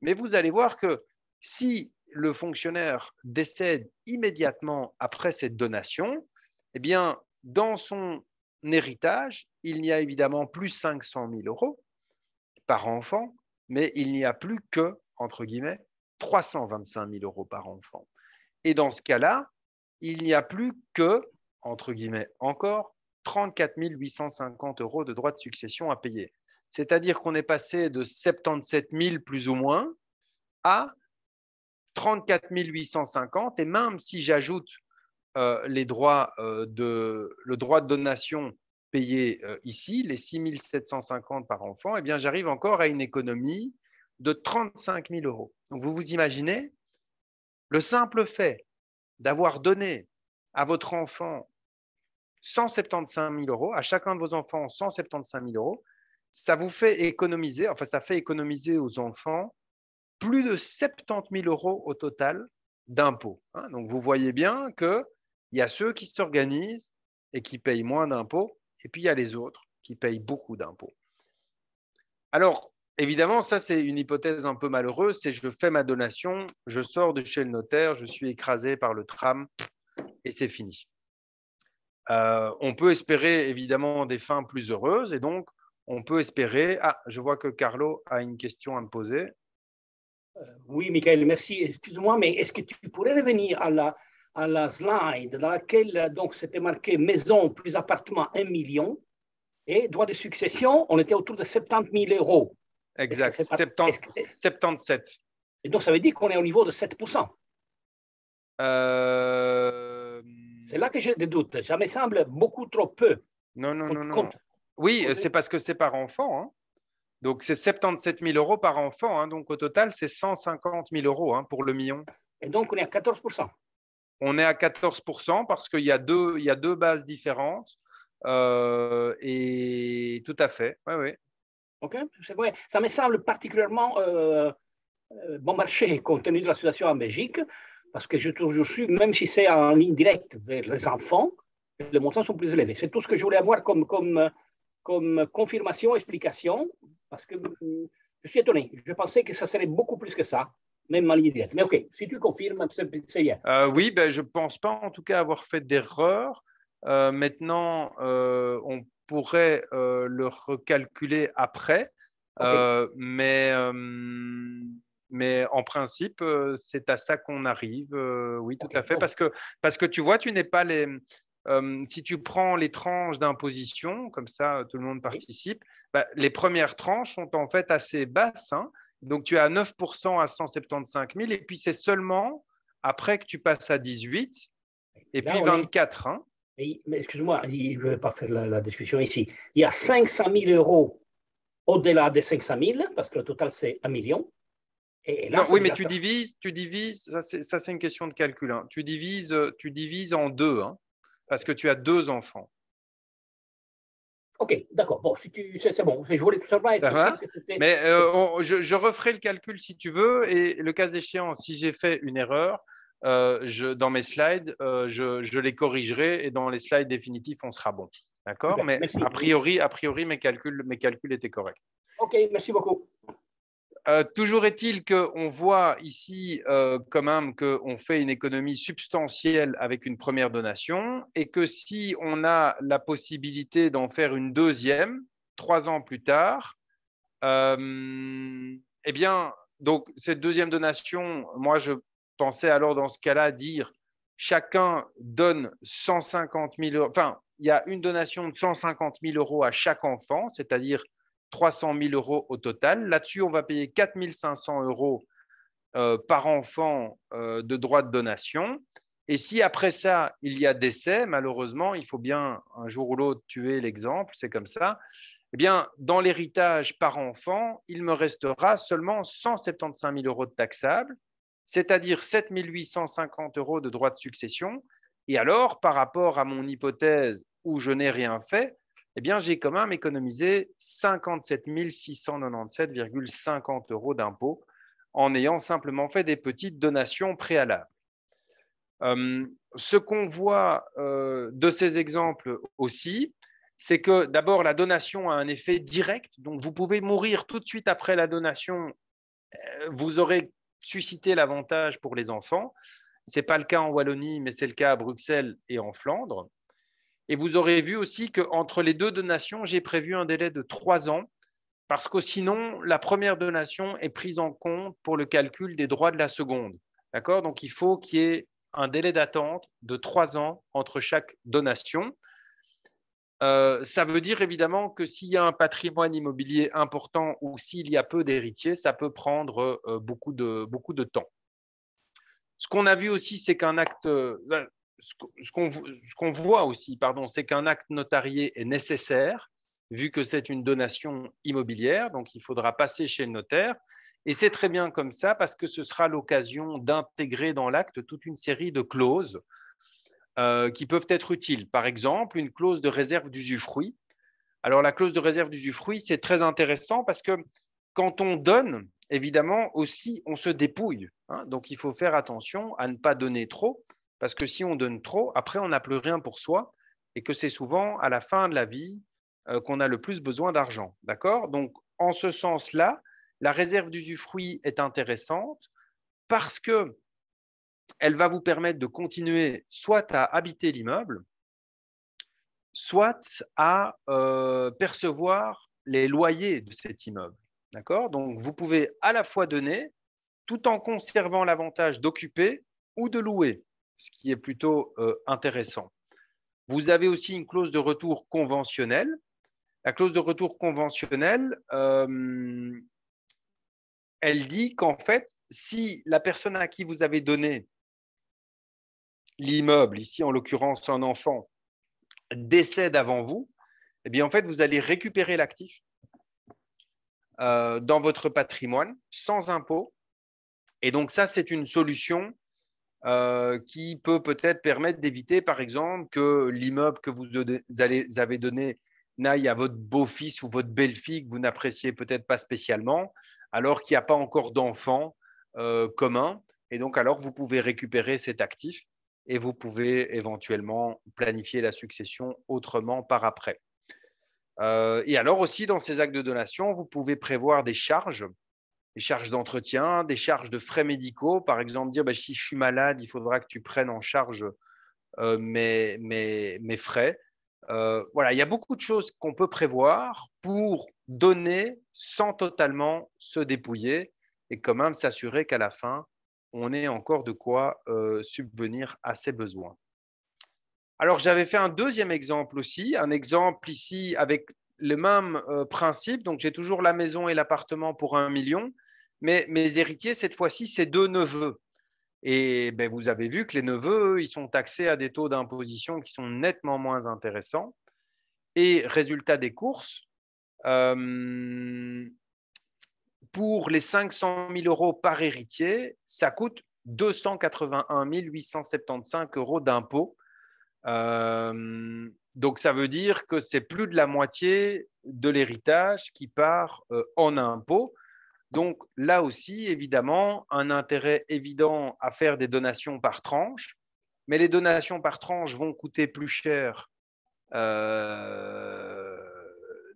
mais vous allez voir que si le fonctionnaire décède immédiatement après cette donation, eh bien, dans son héritage, il n'y a évidemment plus 500 000 euros par enfant, mais il n'y a plus que, entre guillemets, 325 000 euros par enfant. Et dans ce cas-là, il n'y a plus que, entre guillemets, encore 34 850 euros de droits de succession à payer. C'est-à-dire qu'on est passé de 77 000 plus ou moins à 34 850. Et même si j'ajoute euh, les euh, le droit de donation payé euh, ici, les 6 750 par enfant, eh bien j'arrive encore à une économie de 35 000 euros. Donc vous vous imaginez, le simple fait d'avoir donné à votre enfant 175 000 euros, à chacun de vos enfants 175 000 euros, ça vous fait économiser, enfin ça fait économiser aux enfants plus de 70 000 euros au total d'impôts. Hein. Donc vous voyez bien qu'il y a ceux qui s'organisent et qui payent moins d'impôts, et puis il y a les autres qui payent beaucoup d'impôts. Alors évidemment, ça c'est une hypothèse un peu malheureuse, c'est je fais ma donation, je sors de chez le notaire, je suis écrasé par le tram, et c'est fini. Euh, on peut espérer évidemment des fins plus heureuses, et donc on peut espérer. Ah, je vois que Carlo a une question à me poser. Euh, oui, Michael, merci. Excuse-moi, mais est-ce que tu pourrais revenir à la, à la slide dans laquelle donc c'était marqué maison plus appartement 1 million et droit de succession, on était autour de 70 000 euros. Exact, 77. Et donc ça veut dire qu'on est au niveau de 7 euh, C'est là que j'ai des doutes. Ça me semble beaucoup trop peu. Non, non, non, non. Oui, euh, c'est parce que c'est par enfant. Hein. Donc, c'est 77 000 euros par enfant. Hein. Donc, au total, c'est 150 000 euros hein, pour le million. Et donc, on est à 14 On est à 14 parce qu'il y, a deux, il y a deux bases différentes. Euh, et tout à fait. Oui, oui. OK, Ça me semble particulièrement euh, bon marché compte tenu de la situation en Belgique, parce que je, je suis, même si c'est en ligne directe vers les enfants, les montants sont plus élevés. C'est tout ce que je voulais avoir comme, comme comme confirmation, explication, parce que mm, je suis étonné. Je pensais que ça serait beaucoup plus que ça, même en ligne directe. Mais OK, si tu confirmes, c'est bien. Euh, oui, ben, je ne pense pas en tout cas avoir fait d'erreur. Euh, maintenant, euh, on pourrait le recalculer après, mais, mais en principe, c'est à ça qu'on arrive. oui, tout à fait, parce que, parce que tu vois, tu n'es pas les si tu prends les tranches d'imposition, comme ça tout le monde participe, bah, les premières tranches sont en fait assez basses. Hein. Donc tu es à 9% à 175 000 et puis c'est seulement après que tu passes à 18 et puis 24. Hein. Excuse-moi, je ne vais pas faire la, discussion ici. Il y a 500 000 euros au-delà des 500 000, parce que le total c'est 1 million. oui, mais tu divises, tu divises, ça c'est une question de calcul. Hein. Tu divises, tu divises en deux parce que tu as deux enfants. Ok, d'accord. Bon, si c'est bon. Je voulais tout savoir. Être sûr Mais euh, je, je, referai le calcul si tu veux. Et le cas échéant, si j'ai fait une erreur, euh, dans mes slides, euh, je, les corrigerai et dans les slides définitifs, on sera bon. D'accord Mais a priori, a priori mes, calculs, mes calculs étaient corrects. Ok, merci beaucoup. Euh, toujours est-il qu'on voit ici euh, quand même qu'on fait une économie substantielle avec une première donation et que si on a la possibilité d'en faire une deuxième trois ans plus tard, euh, eh bien, donc cette deuxième donation, moi je pensais alors dans ce cas-là dire chacun donne 150 000 euros, enfin il y a une donation de 150 000 euros à chaque enfant, c'est-à-dire 300 000 euros au total. Là-dessus, on va payer 4 500 euros euh, par enfant euh, de droit de donation. Et si après ça, il y a décès, malheureusement, il faut bien un jour ou l'autre tuer l'exemple, c'est comme ça. Eh bien, dans l'héritage par enfant, il me restera seulement 175 000 euros de taxables, c'est-à-dire 7 850 euros de droits de succession. Et alors, par rapport à mon hypothèse où je n'ai rien fait, eh j'ai quand même économisé 57 697,50 euros d'impôts en ayant simplement fait des petites donations préalables. Euh, ce qu'on voit euh, de ces exemples aussi, c'est que d'abord, la donation a un effet direct. Donc, vous pouvez mourir tout de suite après la donation. Euh, vous aurez suscité l'avantage pour les enfants. Ce n'est pas le cas en Wallonie, mais c'est le cas à Bruxelles et en Flandre. Et vous aurez vu aussi qu'entre les deux donations, j'ai prévu un délai de trois ans, parce que sinon, la première donation est prise en compte pour le calcul des droits de la seconde. D'accord Donc, il faut qu'il y ait un délai d'attente de trois ans entre chaque donation. Euh, ça veut dire évidemment que s'il y a un patrimoine immobilier important ou s'il y a peu d'héritiers, ça peut prendre euh, beaucoup, beaucoup de temps. Ce qu'on a vu aussi, c'est qu'un acte, euh, ce qu'on voit aussi, pardon, c'est qu'un acte notarié est nécessaire, vu que c'est une donation immobilière, donc il faudra passer chez le notaire. Et c'est très bien comme ça, parce que ce sera l'occasion d'intégrer dans l'acte toute une série de clauses euh, qui peuvent être utiles. Par exemple, une clause de réserve d'usufruit. Alors la clause de réserve d'usufruit, c'est très intéressant parce que quand on donne, évidemment, aussi, on se dépouille. Hein. donc il faut faire attention à ne pas donner trop parce que si on donne trop, après, on n'a plus rien pour soi et que c'est souvent à la fin de la vie euh, qu'on a le plus besoin d'argent. D'accord Donc, en ce sens-là, la réserve d'usufruit est intéressante parce que va vous permettre de continuer soit à habiter l'immeuble, soit à euh, percevoir les loyers de cet immeuble. D'accord Donc, vous pouvez à la fois donner tout en conservant l'avantage d'occuper ou de louer ce qui est plutôt euh, intéressant. Vous avez aussi une clause de retour conventionnelle. La clause de retour conventionnelle, euh, elle dit qu'en fait, si la personne à qui vous avez donné l'immeuble, ici en l'occurrence un enfant, décède avant vous, eh bien en fait, vous allez récupérer l'actif euh, dans votre patrimoine sans impôt. Et donc ça, c'est une solution euh, qui peut peut-être permettre d'éviter, par exemple, que l'immeuble que vous, avez donné n'aille à votre beau-fils ou votre belle-fille que vous n'appréciez peut-être pas spécialement, alors qu'il n'y a pas encore d'enfant euh, commun. Et donc, alors, vous pouvez récupérer cet actif et vous pouvez éventuellement planifier la succession autrement par après. Euh, et alors aussi, dans ces actes de donation, vous pouvez prévoir des charges des charges d'entretien, des charges de frais médicaux. Par exemple, dire bah, si je suis malade, il faudra que tu prennes en charge euh, mes, mes, mes, frais. Euh, voilà, il y a beaucoup de choses qu'on peut prévoir pour donner sans totalement se dépouiller et quand même s'assurer qu'à la fin, on ait encore de quoi euh, subvenir à ses besoins. Alors, j'avais fait un deuxième exemple aussi, un exemple ici avec le même principe. Donc, j'ai toujours la maison et l'appartement pour un million mais mes héritiers, cette fois-ci, c'est deux neveux. Et ben, vous avez vu que les neveux, ils sont taxés à des taux d'imposition qui sont nettement moins intéressants. Et résultat des courses, euh, pour les 500 000 euros par héritier, ça coûte 281 875 euros d'impôts. Euh, donc ça veut dire que c'est plus de la moitié de l'héritage qui part euh, en impôts. Donc là aussi, évidemment, un intérêt évident à faire des donations par tranche, mais les donations par tranche vont coûter plus cher. Euh,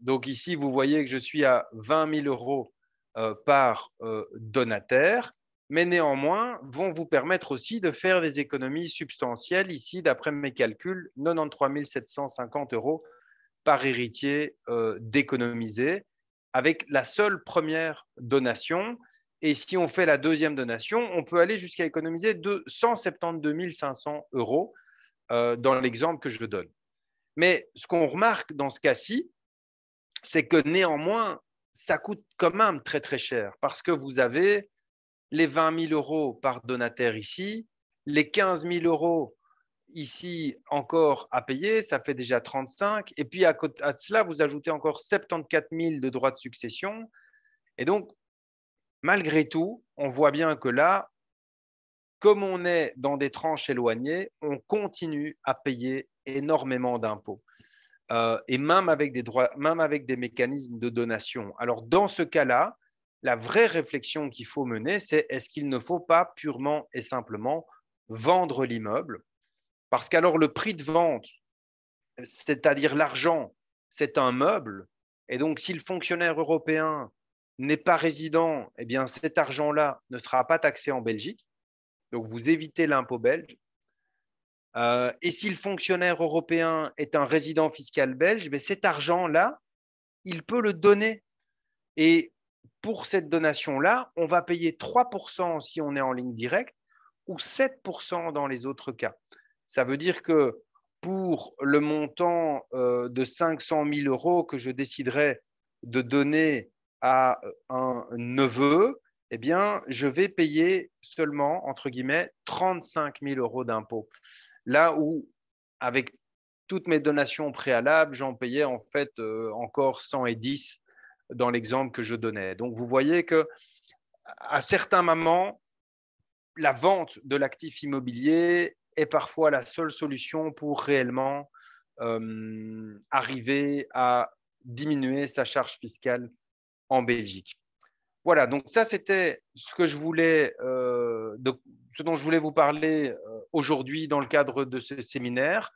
donc ici, vous voyez que je suis à 20 000 euros euh, par euh, donataire, mais néanmoins vont vous permettre aussi de faire des économies substantielles. Ici, d'après mes calculs, 93 750 euros par héritier d'économiser avec la seule première donation. Et si on fait la deuxième donation, on peut aller jusqu'à économiser 172 500 euros euh, dans l'exemple que je donne. Mais ce qu'on remarque dans ce cas-ci, c'est que néanmoins, ça coûte quand même très très cher parce que vous avez les 20 000 euros par donataire ici, les 15 000 euros ici encore à payer, ça fait déjà 35. Et puis à, cela, vous ajoutez encore 74 000 de droits de succession. Et donc, malgré tout, on voit bien que là, comme on est dans des tranches éloignées, on continue à payer énormément d'impôts. Euh, et même avec, des même avec des mécanismes de donation. Alors, dans ce cas-là, la vraie réflexion qu'il faut mener, c'est est-ce qu'il ne faut pas purement et simplement vendre l'immeuble parce qu'alors le prix de vente, c'est-à-dire l'argent, c'est un meuble. Et donc si le fonctionnaire européen n'est pas résident, eh bien cet argent-là ne sera pas taxé en Belgique. Donc vous évitez l'impôt belge. Euh, et si le fonctionnaire européen est un résident fiscal belge, mais cet argent-là, il peut le donner. Et pour cette donation-là, on va payer 3% si on est en ligne directe ou 7% dans les autres cas. Ça veut dire que pour le montant euh, de 500 000 euros que je déciderais de donner à euh, un neveu, eh bien, je vais payer seulement, entre guillemets, 35 000 euros d'impôts. Là où, avec toutes mes donations préalables, j'en payais en fait euh, encore 110 dans l'exemple que je donnais. Donc, vous voyez que à certains moments, la vente de l'actif immobilier est parfois la seule solution pour réellement euh, arriver à diminuer sa charge fiscale en Belgique. Voilà, donc ça c'était ce que je voulais, euh, ce dont je voulais vous parler euh, aujourd'hui dans le cadre de ce séminaire.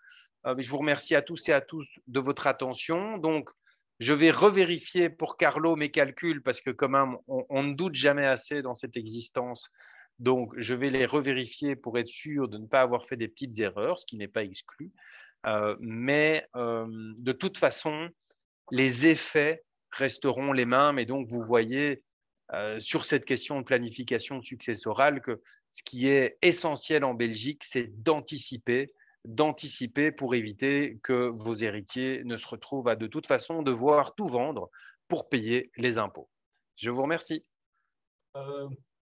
je vous remercie à tous et à tous de votre attention. Donc, je vais revérifier pour Carlo mes calculs parce que quand même, on ne doute jamais assez dans cette existence donc, je vais les revérifier pour être sûr de ne pas avoir fait des petites erreurs, ce qui n'est pas exclu. Euh, mais euh, de toute façon, les effets resteront les mêmes. Et donc, vous voyez euh, sur cette question de planification successorale que ce qui est essentiel en Belgique, c'est d'anticiper d'anticiper pour éviter que vos héritiers ne se retrouvent à de toute façon devoir tout vendre pour payer les impôts. Je vous remercie.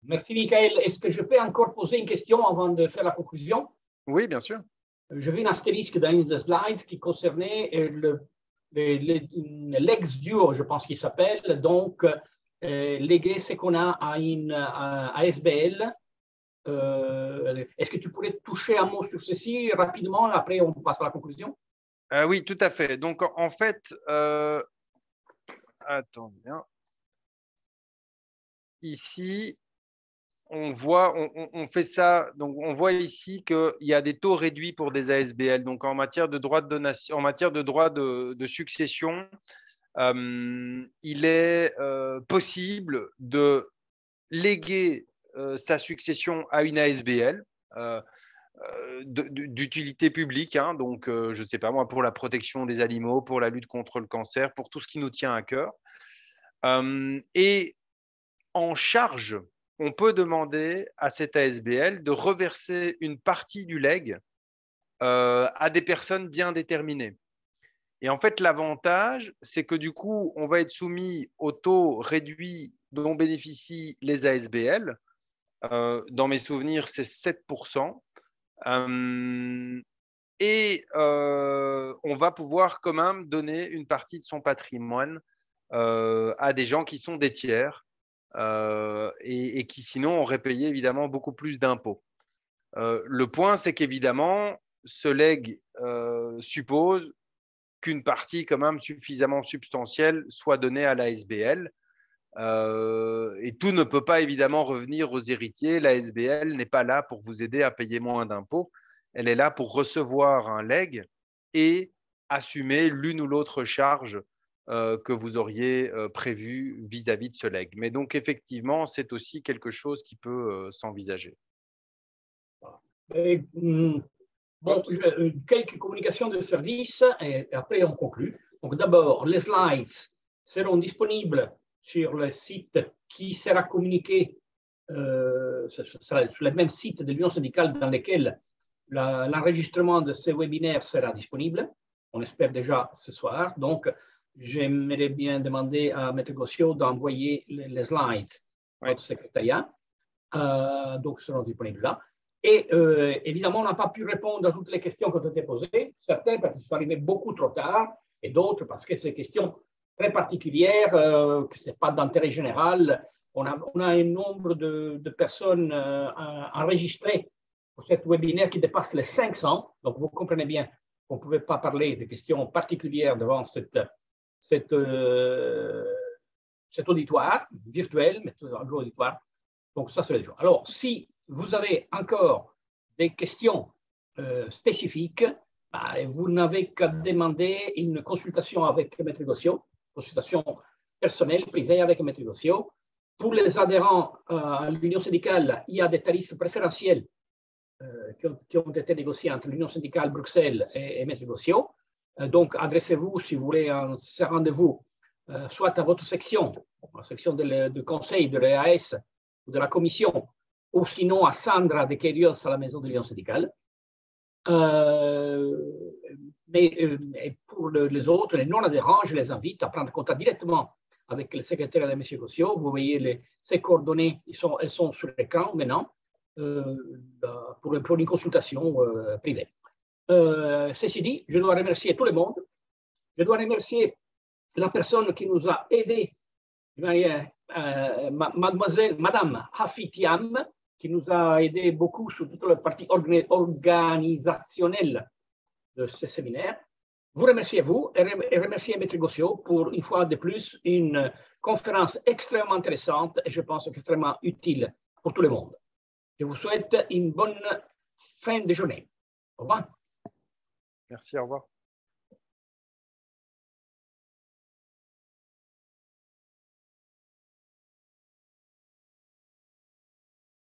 Merci, Michael. Est-ce que je peux encore poser une question avant de faire la conclusion Oui, bien sûr. Je viens un astérisque dans une des slides qui concernait euh, l'ex-duo, je pense qu'il s'appelle, donc euh, ce qu'on a à une à, SBL. Euh, est-ce que tu pourrais toucher un mot sur ceci rapidement Après, on passe à la conclusion. Euh, oui, tout à fait. Donc, en fait, attends bien. Ici, on voit, on, fait ça. Donc, on voit ici qu'il y a des taux réduits pour des ASBL. Donc, en matière de droit de en matière de de, succession, euh, il est euh, possible de léguer euh, sa succession à une ASBL d'utilité publique, hein. donc je ne sais pas moi, pour la protection des animaux, pour la lutte contre le cancer, pour tout ce qui nous tient à cœur. et en charge on peut demander à cette ASBL de reverser une partie du leg euh, à des personnes bien déterminées. Et en fait, l'avantage, c'est que du coup, on va être soumis au taux réduit dont bénéficient les ASBL. Euh, dans mes souvenirs, c'est 7%. Euh, et on va pouvoir quand même donner une partie de son patrimoine à des gens qui sont des tiers euh, et, qui sinon auraient payé évidemment beaucoup plus d'impôts. Euh, le point, c'est qu'évidemment, ce leg euh, suppose qu'une partie quand même suffisamment substantielle soit donnée à la SBL. et tout ne peut pas évidemment revenir aux héritiers. La SBL n'est pas là pour vous aider à payer moins d'impôts. Elle est là pour recevoir un leg et assumer l'une ou l'autre charge euh, que vous auriez euh, prévu vis-à-vis de ce leg. Mais donc effectivement, c'est aussi quelque chose qui peut euh, s'envisager. Hum, bon, quelques communications de service et après on conclut. Donc d'abord, les slides seront disponibles sur le site qui sera communiqué, sera sur le même site de l'Union syndicale dans lequel l'enregistrement de ce webinaire sera disponible. On espère déjà ce soir. Donc, j'aimerais bien demander à M. Gossio d'envoyer les, slides au secrétariat. Euh, donc, seront disponibles là. Et euh, évidemment, on n'a pas pu répondre à toutes les questions qui ont été posées, certaines parce qu'ils sont arrivés beaucoup trop tard, et d'autres parce que c'est des questions très particulières, euh, que ce n'est pas d'intérêt général. On a, un nombre de, personnes euh, enregistrées pour cette webinaire qui dépasse les 500, donc vous comprenez bien qu'on ne pouvait pas parler des questions particulières devant cette euh, cet auditoire virtuel, mais un auditoire. Donc, ça, c'est les jours. Alors, si vous avez encore des questions euh, spécifiques, bah, vous n'avez qu'à demander une consultation avec Maître Gossio, consultation personnelle, privée avec Maître Gossio. Pour les adhérents à l'Union syndicale, il y a des tarifs préférentiels euh, qui, ont, été négociés entre l'Union syndicale Bruxelles et, et Maître euh, donc, adressez-vous si vous voulez un rendez-vous, euh, soit à votre section, la section de conseil de l'EAS ou de la commission, ou sinon à Sandra de Querios à la maison de l'Union syndicale. Euh, mais pour les autres, les non-adhérents, je les invite à prendre contact directement avec le secrétaire de M. Gossio. Vous voyez les, ses coordonnées, ils sont, elles sont sur l'écran maintenant, pour, une consultation privée. Euh, ceci dit, je dois remercier tout le monde. Je dois remercier la personne qui nous a aidés, euh, mademoiselle, madame Hafitiam, qui nous a aidés beaucoup sur toute la partie organisationnelle de ce séminaire. Vous remerciez vous et, remerciez Maître Gossio pour une fois de plus une conférence extrêmement intéressante et je pense extrêmement utile pour tout le monde. Je vous souhaite une bonne fin de journée. Au revoir. Merci, au revoir.